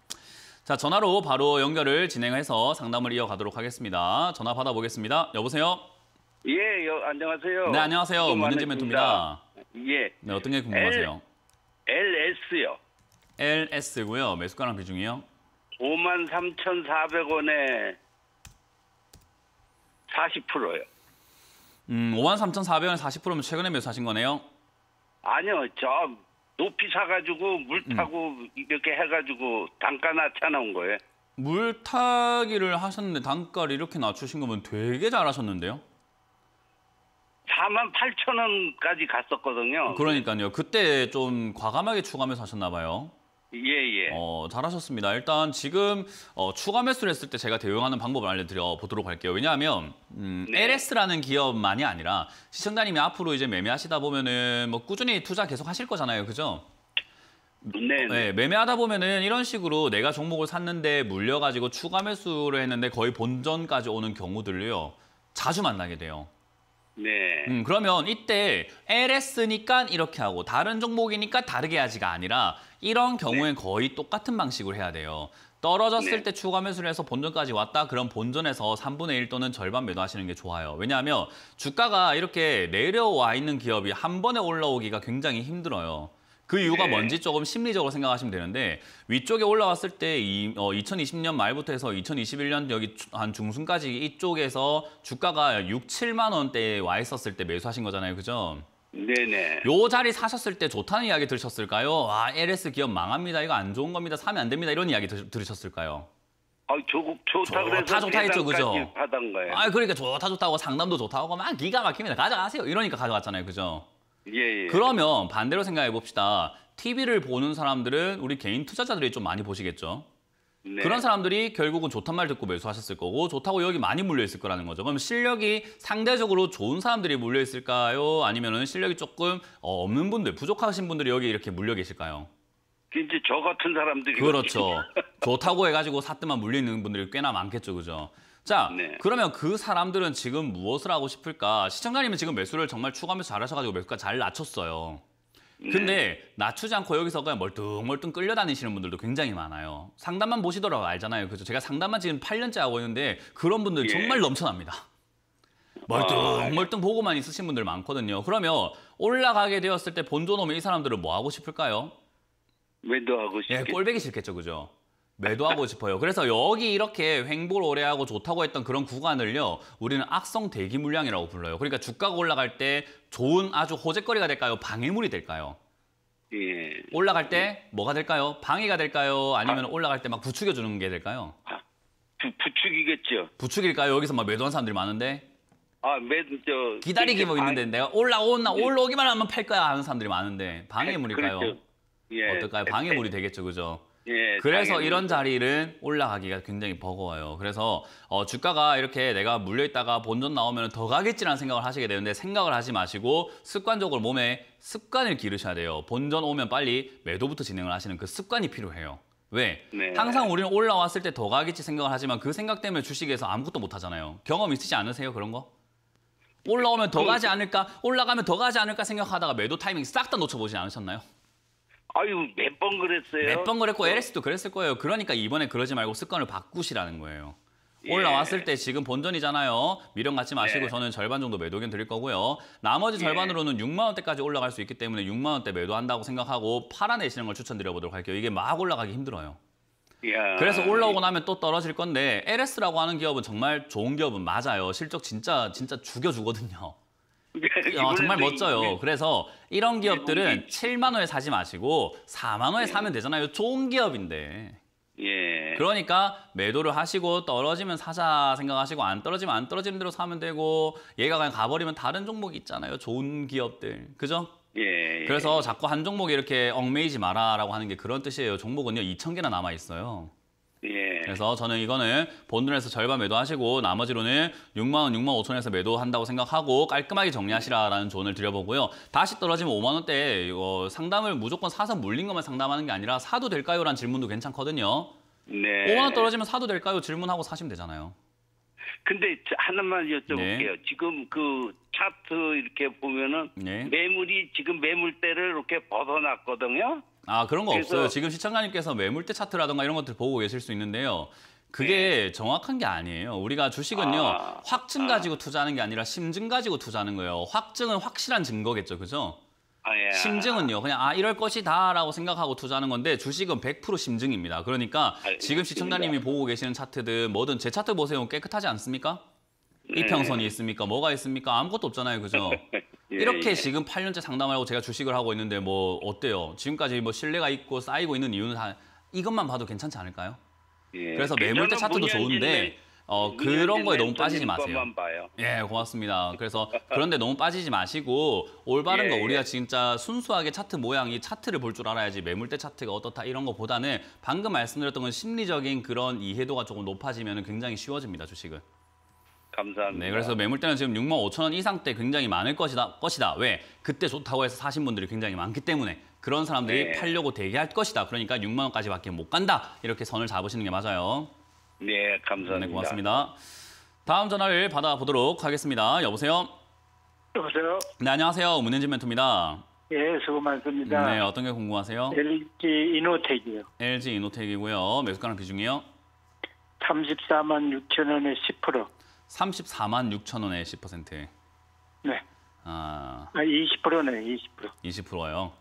자, 전화로 바로 연결을 진행해서 상담을 이어가도록 하겠습니다. 전화 받아보겠습니다. 여보세요? 예, 여, 안녕하세요. 네, 안녕하세요. 문현진 멘토입니다. 예. 네, 어떤 게 궁금하세요? L, LS요. LS고요. 매수가랑 비중이요? 53,400원에 40%요. 음, 53,400원에 40%면 최근에 매수하신 거네요? 아니요. 저 높이 사가지고 물 음. 타고 음. 이렇게 해가지고 단가 낮춰놓은 거예요. 물타기를 하셨는데 단가를 이렇게 낮추신 거면 되게 잘하셨는데요? 4만 8천 원까지 갔었거든요. 그러니까요. 그때 좀 과감하게 추가하면서 하셨나 봐요. 예, 예. 어, 잘하셨습니다. 일단 지금 어, 추가 매수를 했을 때 제가 대응하는 방법을 알려드려 보도록 할게요. 왜냐하면 음, 네. LS라는 기업만이 아니라 시청자님이 앞으로 이제 매매하시다 보면은 뭐 꾸준히 투자 계속 하실 거잖아요. 그죠? 네, 네. 네, 매매하다 보면은 이런 식으로 내가 종목을 샀는데 물려가지고 추가 매수를 했는데 거의 본전까지 오는 경우들을요. 자주 만나게 돼요. 네. 음, 그러면 이때 LS니까 이렇게 하고 다른 종목이니까 다르게 하지가 아니라 이런 경우엔 네. 거의 똑같은 방식으로 해야 돼요. 떨어졌을 네. 때 추가 매수를 해서 본전까지 왔다 그럼 본전에서 3분의 1 또는 절반 매도하시는 게 좋아요. 왜냐하면 주가가 이렇게 내려와 있는 기업이 한 번에 올라오기가 굉장히 힘들어요. 그 이유가 네. 뭔지 조금 심리적으로 생각하시면 되는데 위쪽에 올라왔을 때 이, 어, 2020년 말부터 해서 2021년 여기 한 중순까지 이쪽에서 주가가 6, 7만 원대에 와 있었을 때 매수하신 거잖아요. 그죠? 네네. 요 자리 사셨을 때 좋다는 이야기 들으셨을까요? 와, LS 기업 망합니다. 이거 안 좋은 겁니다. 사면 안 됩니다. 이런 이야기 들, 들으셨을까요? 아, 조국 좋다 그래서 좋다 좋다 했죠, 그죠? 아, 그러니까 좋다 좋다고 상담도 좋다고 막 기가 막힙니다. 가져가세요. 이러니까 가져갔잖아요, 그죠? 예, 예. 그러면 반대로 생각해 봅시다. TV를 보는 사람들은 우리 개인 투자자들이 좀 많이 보시겠죠. 네. 그런 사람들이 결국은 좋단 말 듣고 매수하셨을 거고 좋다고 여기 많이 물려있을 거라는 거죠. 그럼 실력이 상대적으로 좋은 사람들이 물려있을까요? 아니면 은 실력이 조금 어, 없는 분들, 부족하신 분들이 여기 이렇게 물려 계실까요? 그 이제 저 같은 사람들이 그렇죠. 좋다고 해가지고 사뜸만 물리는 분들이 꽤나 많겠죠, 그죠? 자, 네. 그러면 그 사람들은 지금 무엇을 하고 싶을까? 시청자님은 지금 매수를 정말 추가하면서 잘하셔가지고 매수가 잘 낮췄어요. 네. 근데 네. 낮추지 않고 여기서 그냥 멀뚱멀뚱 끌려다니시는 분들도 굉장히 많아요. 상담만 보시더라도 알잖아요. 그죠 제가 상담만 지금 8년째 하고 있는데 그런 분들 예. 정말 넘쳐납니다. 아, 예. 멀뚱멀뚱 보고만 있으신 분들 많거든요. 그러면 올라가게 되었을 때본존 오면 이 사람들은 뭐 하고 싶을까요? 매도하고 싶겠 예, 꼴배기 싫겠죠, 그죠? 매도하고 싶어요. 그래서 여기 이렇게 횡보를 오래 하고 좋다고 했던 그런 구간을요. 우리는 악성 대기 물량이라고 불러요. 그러니까 주가가 올라갈 때 좋은 아주 호재거리가 될까요? 방해물이 될까요? 예. 올라갈 때 예. 뭐가 될까요? 방해가 될까요? 아니면 아. 올라갈 때 막 부추겨 주는 게 될까요? 아, 부, 부추기겠죠. 부추길까요? 여기서 막 매도한 사람들이 많은데. 아, 매, 저기다리기뭐 있는데 내가 올라오나 예. 올라오기만 하면 팔 거야 하는 사람들이 많은데 예, 방해물일까요? 그렇죠. 예. 어떨까요? 방해물이 예. 되겠죠, 그죠? 예, 그래서 이런 자리는 올라가기가 굉장히 버거워요. 그래서 어, 주가가 이렇게 내가 물려있다가 본전 나오면 더 가겠지라는 생각을 하시게 되는데 생각을 하지 마시고 습관적으로 몸에 습관을 기르셔야 돼요. 본전 오면 빨리 매도부터 진행을 하시는 그 습관이 필요해요. 왜? 네. 항상 우리는 올라왔을 때 더 가겠지 생각을 하지만 그 생각 때문에 주식에서 아무것도 못 하잖아요. 경험 있으시 지 않으세요? 그런 거? 올라오면 더 음. 가지 않을까? 올라가면 더 가지 않을까 생각하다가 매도 타이밍 싹 다 놓쳐보지 않으셨나요? 아유 몇 번 그랬어요. 몇 번 그랬고 LS도 어. 그랬을 거예요. 그러니까 이번에 그러지 말고 습관을 바꾸시라는 거예요. 예. 올라왔을 때 지금 본전이잖아요. 미련 갖지 마시고 예. 저는 절반 정도 매도 견 드릴 거고요. 나머지 예. 절반으로는 예. 6만 원대까지 올라갈 수 있기 때문에 6만 원대 매도한다고 생각하고 팔아내시는 걸 추천드려 보도록 할게요. 이게 막 올라가기 힘들어요. 야. 그래서 올라오고 나면 또 떨어질 건데 LS라고 하는 기업은 정말 좋은 기업은 맞아요. 실적 진짜 진짜 죽여 주거든요. 어, 정말 멋져요. 네. 그래서 이런 네, 기업들은 7만 원에 사지 마시고 4만 원에 네. 사면 되잖아요. 좋은 기업인데. 예. 그러니까 매도를 하시고 떨어지면 사자 생각하시고 안 떨어지면 안 떨어지는 대로 사면 되고 얘가 그냥 가버리면 다른 종목이 있잖아요. 좋은 기업들. 그죠? 예, 예. 그래서 자꾸 한 종목에 이렇게 얽매이지 마라라고 하는 게 그런 뜻이에요. 종목은요. 2천 개나 남아 있어요. 예. 그래서 저는 이거는 본돈에서 절반 매도하시고 나머지로는 6만 원, 6만 5천 원에서 매도한다고 생각하고 깔끔하게 정리하시라라는 조언을 드려보고요. 다시 떨어지면 5만 원대 이거 상담을 무조건 사서 물린 것만 상담하는 게 아니라 사도 될까요? 라는 질문도 괜찮거든요. 네. 5만 원 떨어지면 사도 될까요? 질문하고 사시면 되잖아요. 근데 하나만 여쭤볼게요. 네. 지금 그 차트 이렇게 보면은 네. 매물이 지금 매물대를 이렇게 벗어났거든요. 아 그런 거 없어요. 지금 시청자님께서 매물대 차트라든가 이런 것들 보고 계실 수 있는데요. 그게 네. 정확한 게 아니에요. 우리가 주식은요 아, 확증 아. 가지고 아. 투자하는 게 아니라 심증 가지고 투자하는 거예요. 확증은 확실한 증거겠죠, 그죠? 아, 예. 심증은요 그냥 아 이럴 것이다라고 생각하고 투자하는 건데 주식은 100% 심증입니다. 그러니까 지금 시청자님이 보고 계시는 차트든 뭐든 제 차트 보세요 깨끗하지 않습니까? 네. 이평선이 있습니까? 뭐가 있습니까? 아무것도 없잖아요, 그죠? 예, 이렇게 예, 지금 8년째 상담 하고 제가 주식을 하고 있는데 뭐 어때요? 지금까지 뭐 신뢰가 있고 쌓이고 있는 이유는 다 이것만 봐도 괜찮지 않을까요? 예. 그래서 예, 매물대 차트도 좋은데 어, 그런 거에 너무 빠지지 마세요. 예, 고맙습니다. 그래서 그런데 너무 빠지지 마시고 올바른 예, 거 우리가 예. 진짜 순수하게 차트 모양이 차트를 볼 줄 알아야지 매물대 차트가 어떻다 이런 거보다는 방금 말씀드렸던 건 심리적인 그런 이해도가 조금 높아지면 굉장히 쉬워집니다, 주식은. 감사합니다. 네, 그래서 매물대는 지금 6만 5천 원 이상대 굉장히 많을 것이다. 것이다. 왜? 그때 좋다고 해서 사신 분들이 굉장히 많기 때문에 그런 사람들이 네. 팔려고 대기할 것이다. 그러니까 6만 원까지밖에 못 간다. 이렇게 선을 잡으시는 게 맞아요. 네, 감사합니다. 네, 고맙습니다. 다음 전화를 받아보도록 하겠습니다. 여보세요? 여보세요? 네, 안녕하세요. 문현진 멘토입니다. 예, 수고 많습니다. 네, 어떤 게 궁금하세요? LG 이노텍이요. LG 이노텍이고요. 매수가랑 비중이요? 34만 6천 원에 10%. 34만 6천 원에 10%. 네. 아. 20%네, 20%. 20%요.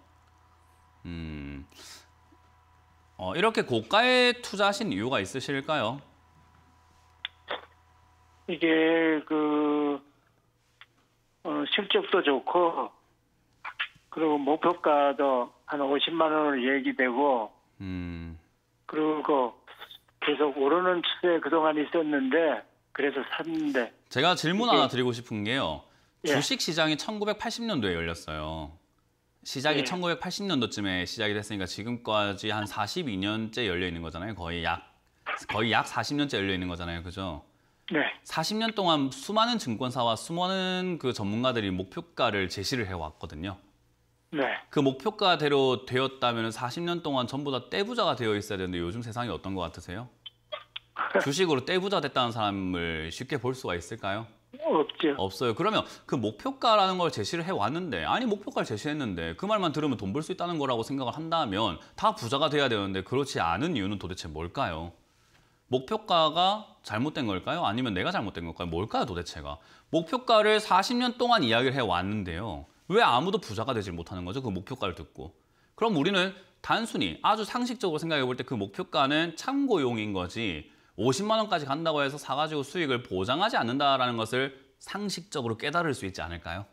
음. 어, 이렇게 고가에 투자하신 이유가 있으실까요? 이게 그 어, 실적도 좋고 그리고 목표가도 한 50만 원을 얘기되고 음. 그리고 계속 오르는 추세 그동안 있었는데 그래서 샀는데 제가 질문 하나 드리고 싶은 게요. 예. 주식 시장이 1980년도에 열렸어요. 시작이 예. 1980년도쯤에 시작이 됐으니까 지금까지 한 42년째 열려 있는 거잖아요. 거의 약 거의 약 40년째 열려 있는 거잖아요. 그죠? 네. 40년 동안 수많은 증권사와 수많은 그 전문가들이 목표가를 제시를 해 왔거든요. 네. 그 목표가대로 되었다면 40년 동안 전부 다 떼부자가 되어 있어야 되는데 요즘 세상이 어떤 것 같으세요? 주식으로 떼부자 됐다는 사람을 쉽게 볼 수가 있을까요? 뭐 없죠. 없어요. 그러면 그 목표가라는 걸 제시를 해왔는데 아니 목표가를 제시했는데 그 말만 들으면 돈 벌 수 있다는 거라고 생각을 한다면 다 부자가 돼야 되는데 그렇지 않은 이유는 도대체 뭘까요? 목표가가 잘못된 걸까요? 아니면 내가 잘못된 걸까요? 뭘까요 도대체가? 목표가를 40년 동안 이야기를 해왔는데요. 왜 아무도 부자가 되질 못하는 거죠? 그 목표가를 듣고. 그럼 우리는 단순히 아주 상식적으로 생각해 볼 때 그 목표가는 참고용인 거지 50만 원까지 간다고 해서 사가지고 수익을 보장하지 않는다라는 것을 상식적으로 깨달을 수 있지 않을까요?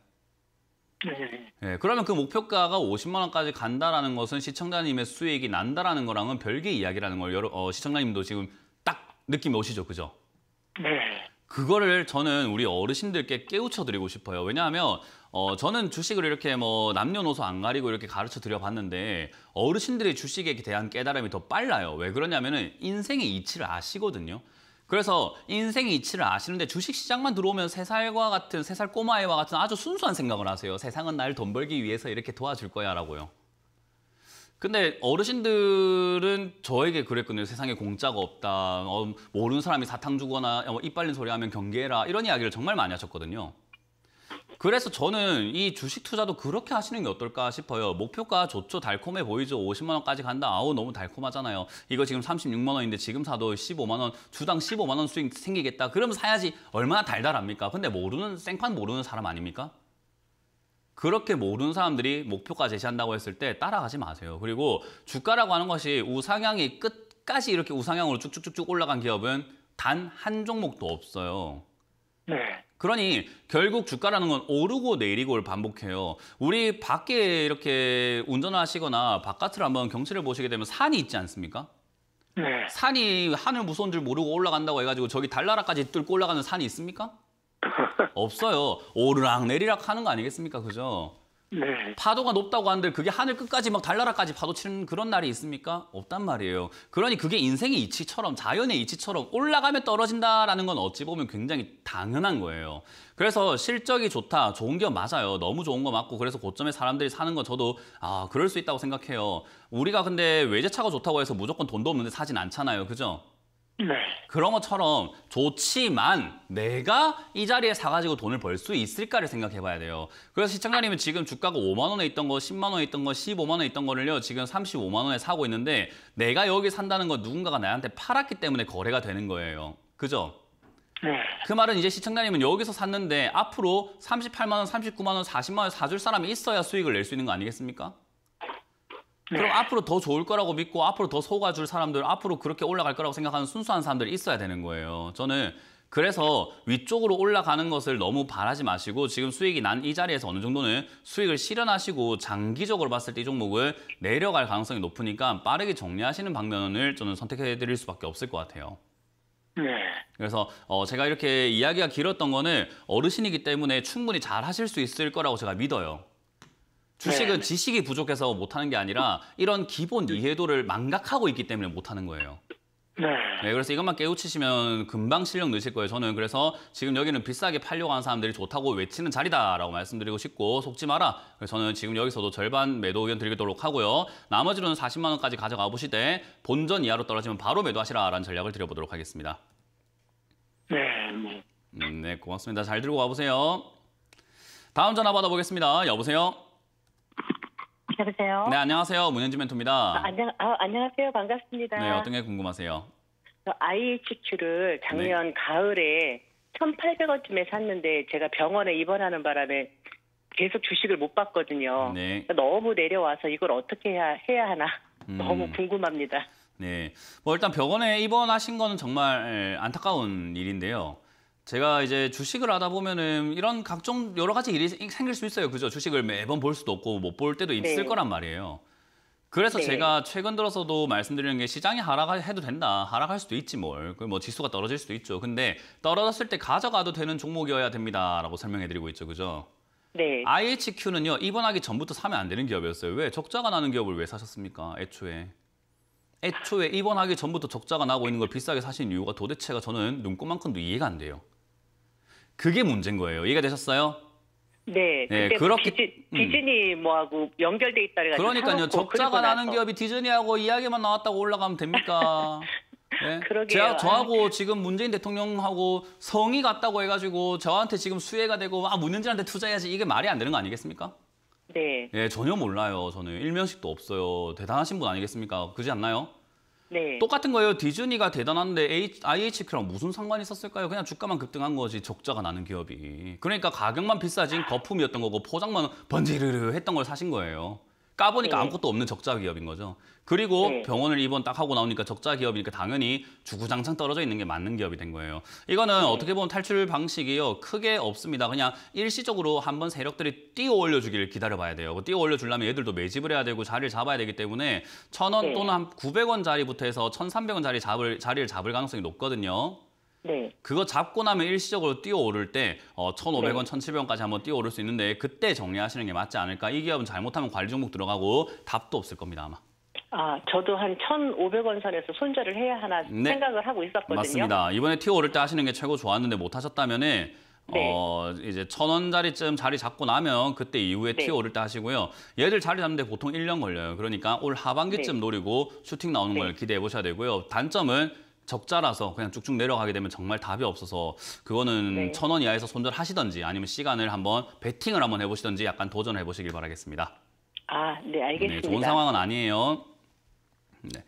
네. 네, 그러면 그 목표가가 50만 원까지 간다라는 것은 시청자님의 수익이 난다라는 거랑은 별개 이야기라는 걸 여러, 어, 시청자님도 지금 딱 느낌이 오시죠, 그죠? 네. 그거를 저는 우리 어르신들께 깨우쳐 드리고 싶어요. 왜냐하면 어, 저는 주식을 이렇게 뭐 남녀노소 안 가리고 이렇게 가르쳐 드려봤는데 어르신들의 주식에 대한 깨달음이 더 빨라요. 왜 그러냐면은 인생의 이치를 아시거든요. 그래서 인생의 이치를 아시는데 주식시장만 들어오면 세살과 같은 세 살 꼬마애와 같은 아주 순수한 생각을 하세요. 세상은 날 돈 벌기 위해서 이렇게 도와줄 거야 라고요. 근데 어르신들은 저에게 그랬거든요. 세상에 공짜가 없다. 어, 모르는 사람이 사탕 주거나 어, 이빨린 소리 하면 경계해라. 이런 이야기를 정말 많이 하셨거든요. 그래서 저는 이 주식 투자도 그렇게 하시는 게 어떨까 싶어요. 목표가 좋죠. 달콤해 보이죠. 50만 원까지 간다. 아우 너무 달콤하잖아요. 이거 지금 36만 원인데 지금 사도 15만 원, 주당 15만 원 수익 생기겠다. 그럼 사야지 얼마나 달달합니까? 근데 모르는 생판 모르는 사람 아닙니까? 그렇게 모르는 사람들이 목표가 제시한다고 했을 때 따라가지 마세요. 그리고 주가라고 하는 것이 우상향이 끝까지 이렇게 우상향으로 쭉쭉쭉쭉 올라간 기업은 단 한 종목도 없어요. 네. 그러니 결국 주가라는 건 오르고 내리고를 반복해요. 우리 밖에 이렇게 운전하시거나 바깥을 한번 경치를 보시게 되면 산이 있지 않습니까? 네. 산이 하늘 무서운 줄 모르고 올라간다고 해가지고 저기 달나라까지 뚫고 올라가는 산이 있습니까? 없어요. 오르락 내리락 하는 거 아니겠습니까? 그죠? 네. 파도가 높다고 하는데 그게 하늘 끝까지 막 달나라까지 파도 치는 그런 날이 있습니까? 없단 말이에요. 그러니 그게 인생의 이치처럼 자연의 이치처럼 올라가면 떨어진다라는 건 어찌 보면 굉장히 당연한 거예요. 그래서 실적이 좋다, 좋은 게 맞아요. 너무 좋은 거 맞고 그래서 고점에 사람들이 사는 건 저도 아 그럴 수 있다고 생각해요. 우리가 근데 외제차가 좋다고 해서 무조건 돈도 없는데 사진 않잖아요, 그죠? 네. 그런 것처럼 좋지만 내가 이 자리에 사가지고 돈을 벌 수 있을까를 생각해 봐야 돼요. 그래서 시청자님은 지금 주가가 5만 원에 있던 거, 10만 원에 있던 거, 15만 원에 있던 거를요. 지금 35만 원에 사고 있는데 내가 여기 산다는 건 누군가가 나한테 팔았기 때문에 거래가 되는 거예요. 그죠? 네. 그 말은 이제 시청자님은 여기서 샀는데 앞으로 38만 원, 39만 원, 40만 원 사줄 사람이 있어야 수익을 낼 수 있는 거 아니겠습니까? 네. 그럼 네. 앞으로 더 좋을 거라고 믿고 앞으로 더 속아줄 사람들, 앞으로 그렇게 올라갈 거라고 생각하는 순수한 사람들이 있어야 되는 거예요. 저는 그래서 위쪽으로 올라가는 것을 너무 바라지 마시고 지금 수익이 난 이 자리에서 어느 정도는 수익을 실현하시고 장기적으로 봤을 때 이 종목을 내려갈 가능성이 높으니까 빠르게 정리하시는 방면을 저는 선택해 드릴 수밖에 없을 것 같아요. 네. 그래서 어 제가 이렇게 이야기가 길었던 거는 어르신이기 때문에 충분히 잘 하실 수 있을 거라고 제가 믿어요. 주식은 네. 지식이 부족해서 못하는 게 아니라 이런 기본 이해도를 망각하고 있기 때문에 못하는 거예요. 네. 네. 그래서 이것만 깨우치시면 금방 실력 늘실 거예요. 저는 그래서 지금 여기는 비싸게 팔려고 하는 사람들이 좋다고 외치는 자리다라고 말씀드리고 싶고 속지 마라. 그래서 저는 지금 여기서도 절반 매도 의견 드리도록 하고요. 나머지로는 40만 원까지 가져가 보실때 본전 이하로 떨어지면 바로 매도하시라라는 전략을 드려보도록 하겠습니다. 네. 뭐. 음, 네, 고맙습니다. 잘 들고 가보세요. 다음 전화 받아보겠습니다. 여보세요? 여보세요. 네, 안녕하세요. 문현지 멘토입니다. 아, 안녕, 아, 안녕하세요. 반갑습니다. 네, 어떤 게 궁금하세요? 아 i 추출을 작년 네. 가을에 1,800원쯤에 샀는데 제가 병원에 입원하는 바람에 계속 주식을 못 봤거든요. 네. 너무 내려와서 이걸 어떻게 해야, 해야 하나 음. 너무 궁금합니다. 네. 뭐 일단 병원에 입원하신 거는 정말 안타까운 일인데요. 제가 이제 주식을 하다 보면은 이런 각종 여러 가지 일이 생길 수 있어요. 그죠? 주식을 매번 볼 수도 없고 못 볼 때도 있을 네. 거란 말이에요. 그래서 네. 제가 최근 들어서도 말씀드리는 게 시장이 하락해도 된다. 하락할 수도 있지 뭘. 그 뭐 지수가 떨어질 수도 있죠. 근데 떨어졌을 때 가져가도 되는 종목이어야 됩니다라고 설명해드리고 있죠. 그죠? 네. IHQ는요. 입원하기 전부터 사면 안 되는 기업이었어요. 왜? 적자가 나는 기업을 왜 사셨습니까? 애초에. 애초에 입원하기 전부터 적자가 나고 있는 걸 비싸게 사신 이유가 도대체가 저는 눈꼽만큼도 이해가 안 돼요. 그게 문제인 거예요. 이해가 되셨어요? 네. 네 그렇게 디즈, 디즈니 뭐하고 연결돼 있다 그래가지고 그러니까요. 적자가 나는 기업이 디즈니하고 이야기만 나왔다고 올라가면 됩니까? 네? 그러게요. 제가 아. 저하고 지금 문재인 대통령하고 성이 같다고 해가지고 저한테 지금 수혜가 되고 아 문현진한테 투자해야지 이게 말이 안 되는 거 아니겠습니까? 네. 예, 네, 전혀 몰라요. 저는 일면식도 없어요. 대단하신 분 아니겠습니까? 그지 않나요? 네. 똑같은 거예요. 디즈니가 대단한데 IHP랑 무슨 상관이 있었을까요? 그냥 주가만 급등한 거지 적자가 나는 기업이. 그러니까 가격만 비싸진 거품이었던 거고 포장만 번지르르 했던 걸 사신 거예요. 까보니까 네. 아무것도 없는 적자 기업인 거죠. 그리고 네. 병원을 입원 딱 하고 나오니까 적자 기업이니까 당연히 주구장창 떨어져 있는 게 맞는 기업이 된 거예요. 이거는 네. 어떻게 보면 탈출 방식이요. 크게 없습니다. 그냥 일시적으로 한번 세력들이 띄워 올려주기를 기다려봐야 돼요. 뭐 띄워 올려주려면 얘들도 매집을 해야 되고 자리를 잡아야 되기 때문에 천 원 또는 한0 0원 자리부터 해서 1 3 0 0원 자리 잡을, 자리를 잡을 가능성이 높거든요. 네. 그거 잡고 나면 일시적으로 뛰어오를 때 어, 1,500원, 네. 1,700원까지 한번 뛰어오를 수 있는데 그때 정리하시는 게 맞지 않을까. 이 기업은 잘못하면 관리 종목 들어가고 답도 없을 겁니다, 아마. 아, 저도 한 1,500원 선에서 손절을 해야 하나 네. 생각을 하고 있었거든요. 맞습니다. 이번에 튀어오를 때 하시는 게 최고 좋았는데 못 하셨다면 은 네. 어, 이제 천 원짜리쯤 자리 잡고 나면 그때 이후에 네. 튀어오를 때 하시고요. 얘들 자리 잡는데 보통 일년 걸려요. 그러니까 올 하반기쯤 네. 노리고 슈팅 나오는 네. 걸 기대해 보셔야 되고요. 단점은 적자라서 그냥 쭉쭉 내려가게 되면 정말 답이 없어서 그거는 네. 천원 이하에서 손절하시던지 아니면 시간을 한번 베팅을 한번 해보시던지 약간 도전 해보시길 바라겠습니다. 아, 네, 알겠습니다. 네, 좋은 상황은 아니에요. 네.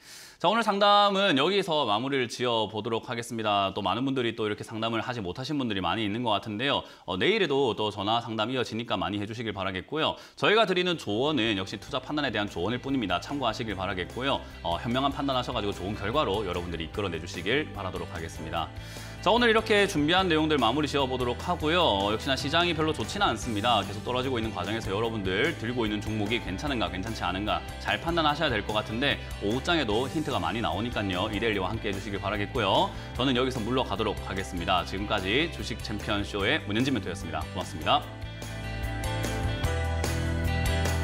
자, 오늘 상담은 여기서 마무리를 지어 보도록 하겠습니다. 또 많은 분들이 또 이렇게 상담을 하지 못하신 분들이 많이 있는 것 같은데요. 어, 내일에도 또 전화 상담 이어지니까 많이 해주시길 바라겠고요. 저희가 드리는 조언은 역시 투자 판단에 대한 조언일 뿐입니다. 참고하시길 바라겠고요. 어, 현명한 판단하셔가지고 좋은 결과로 여러분들이 이끌어내주시길 바라도록 하겠습니다. 자, 오늘 이렇게 준비한 내용들 마무리 지어보도록 하고요. 역시나 시장이 별로 좋지는 않습니다. 계속 떨어지고 있는 과정에서 여러분들 들고 있는 종목이 괜찮은가 괜찮지 않은가 잘 판단하셔야 될 것 같은데 오후장에도 힌트가 많이 나오니까요. 이데일리와 함께 해주시길 바라겠고요. 저는 여기서 물러가도록 하겠습니다. 지금까지 주식 챔피언쇼의 문현진 멘토였습니다. 고맙습니다.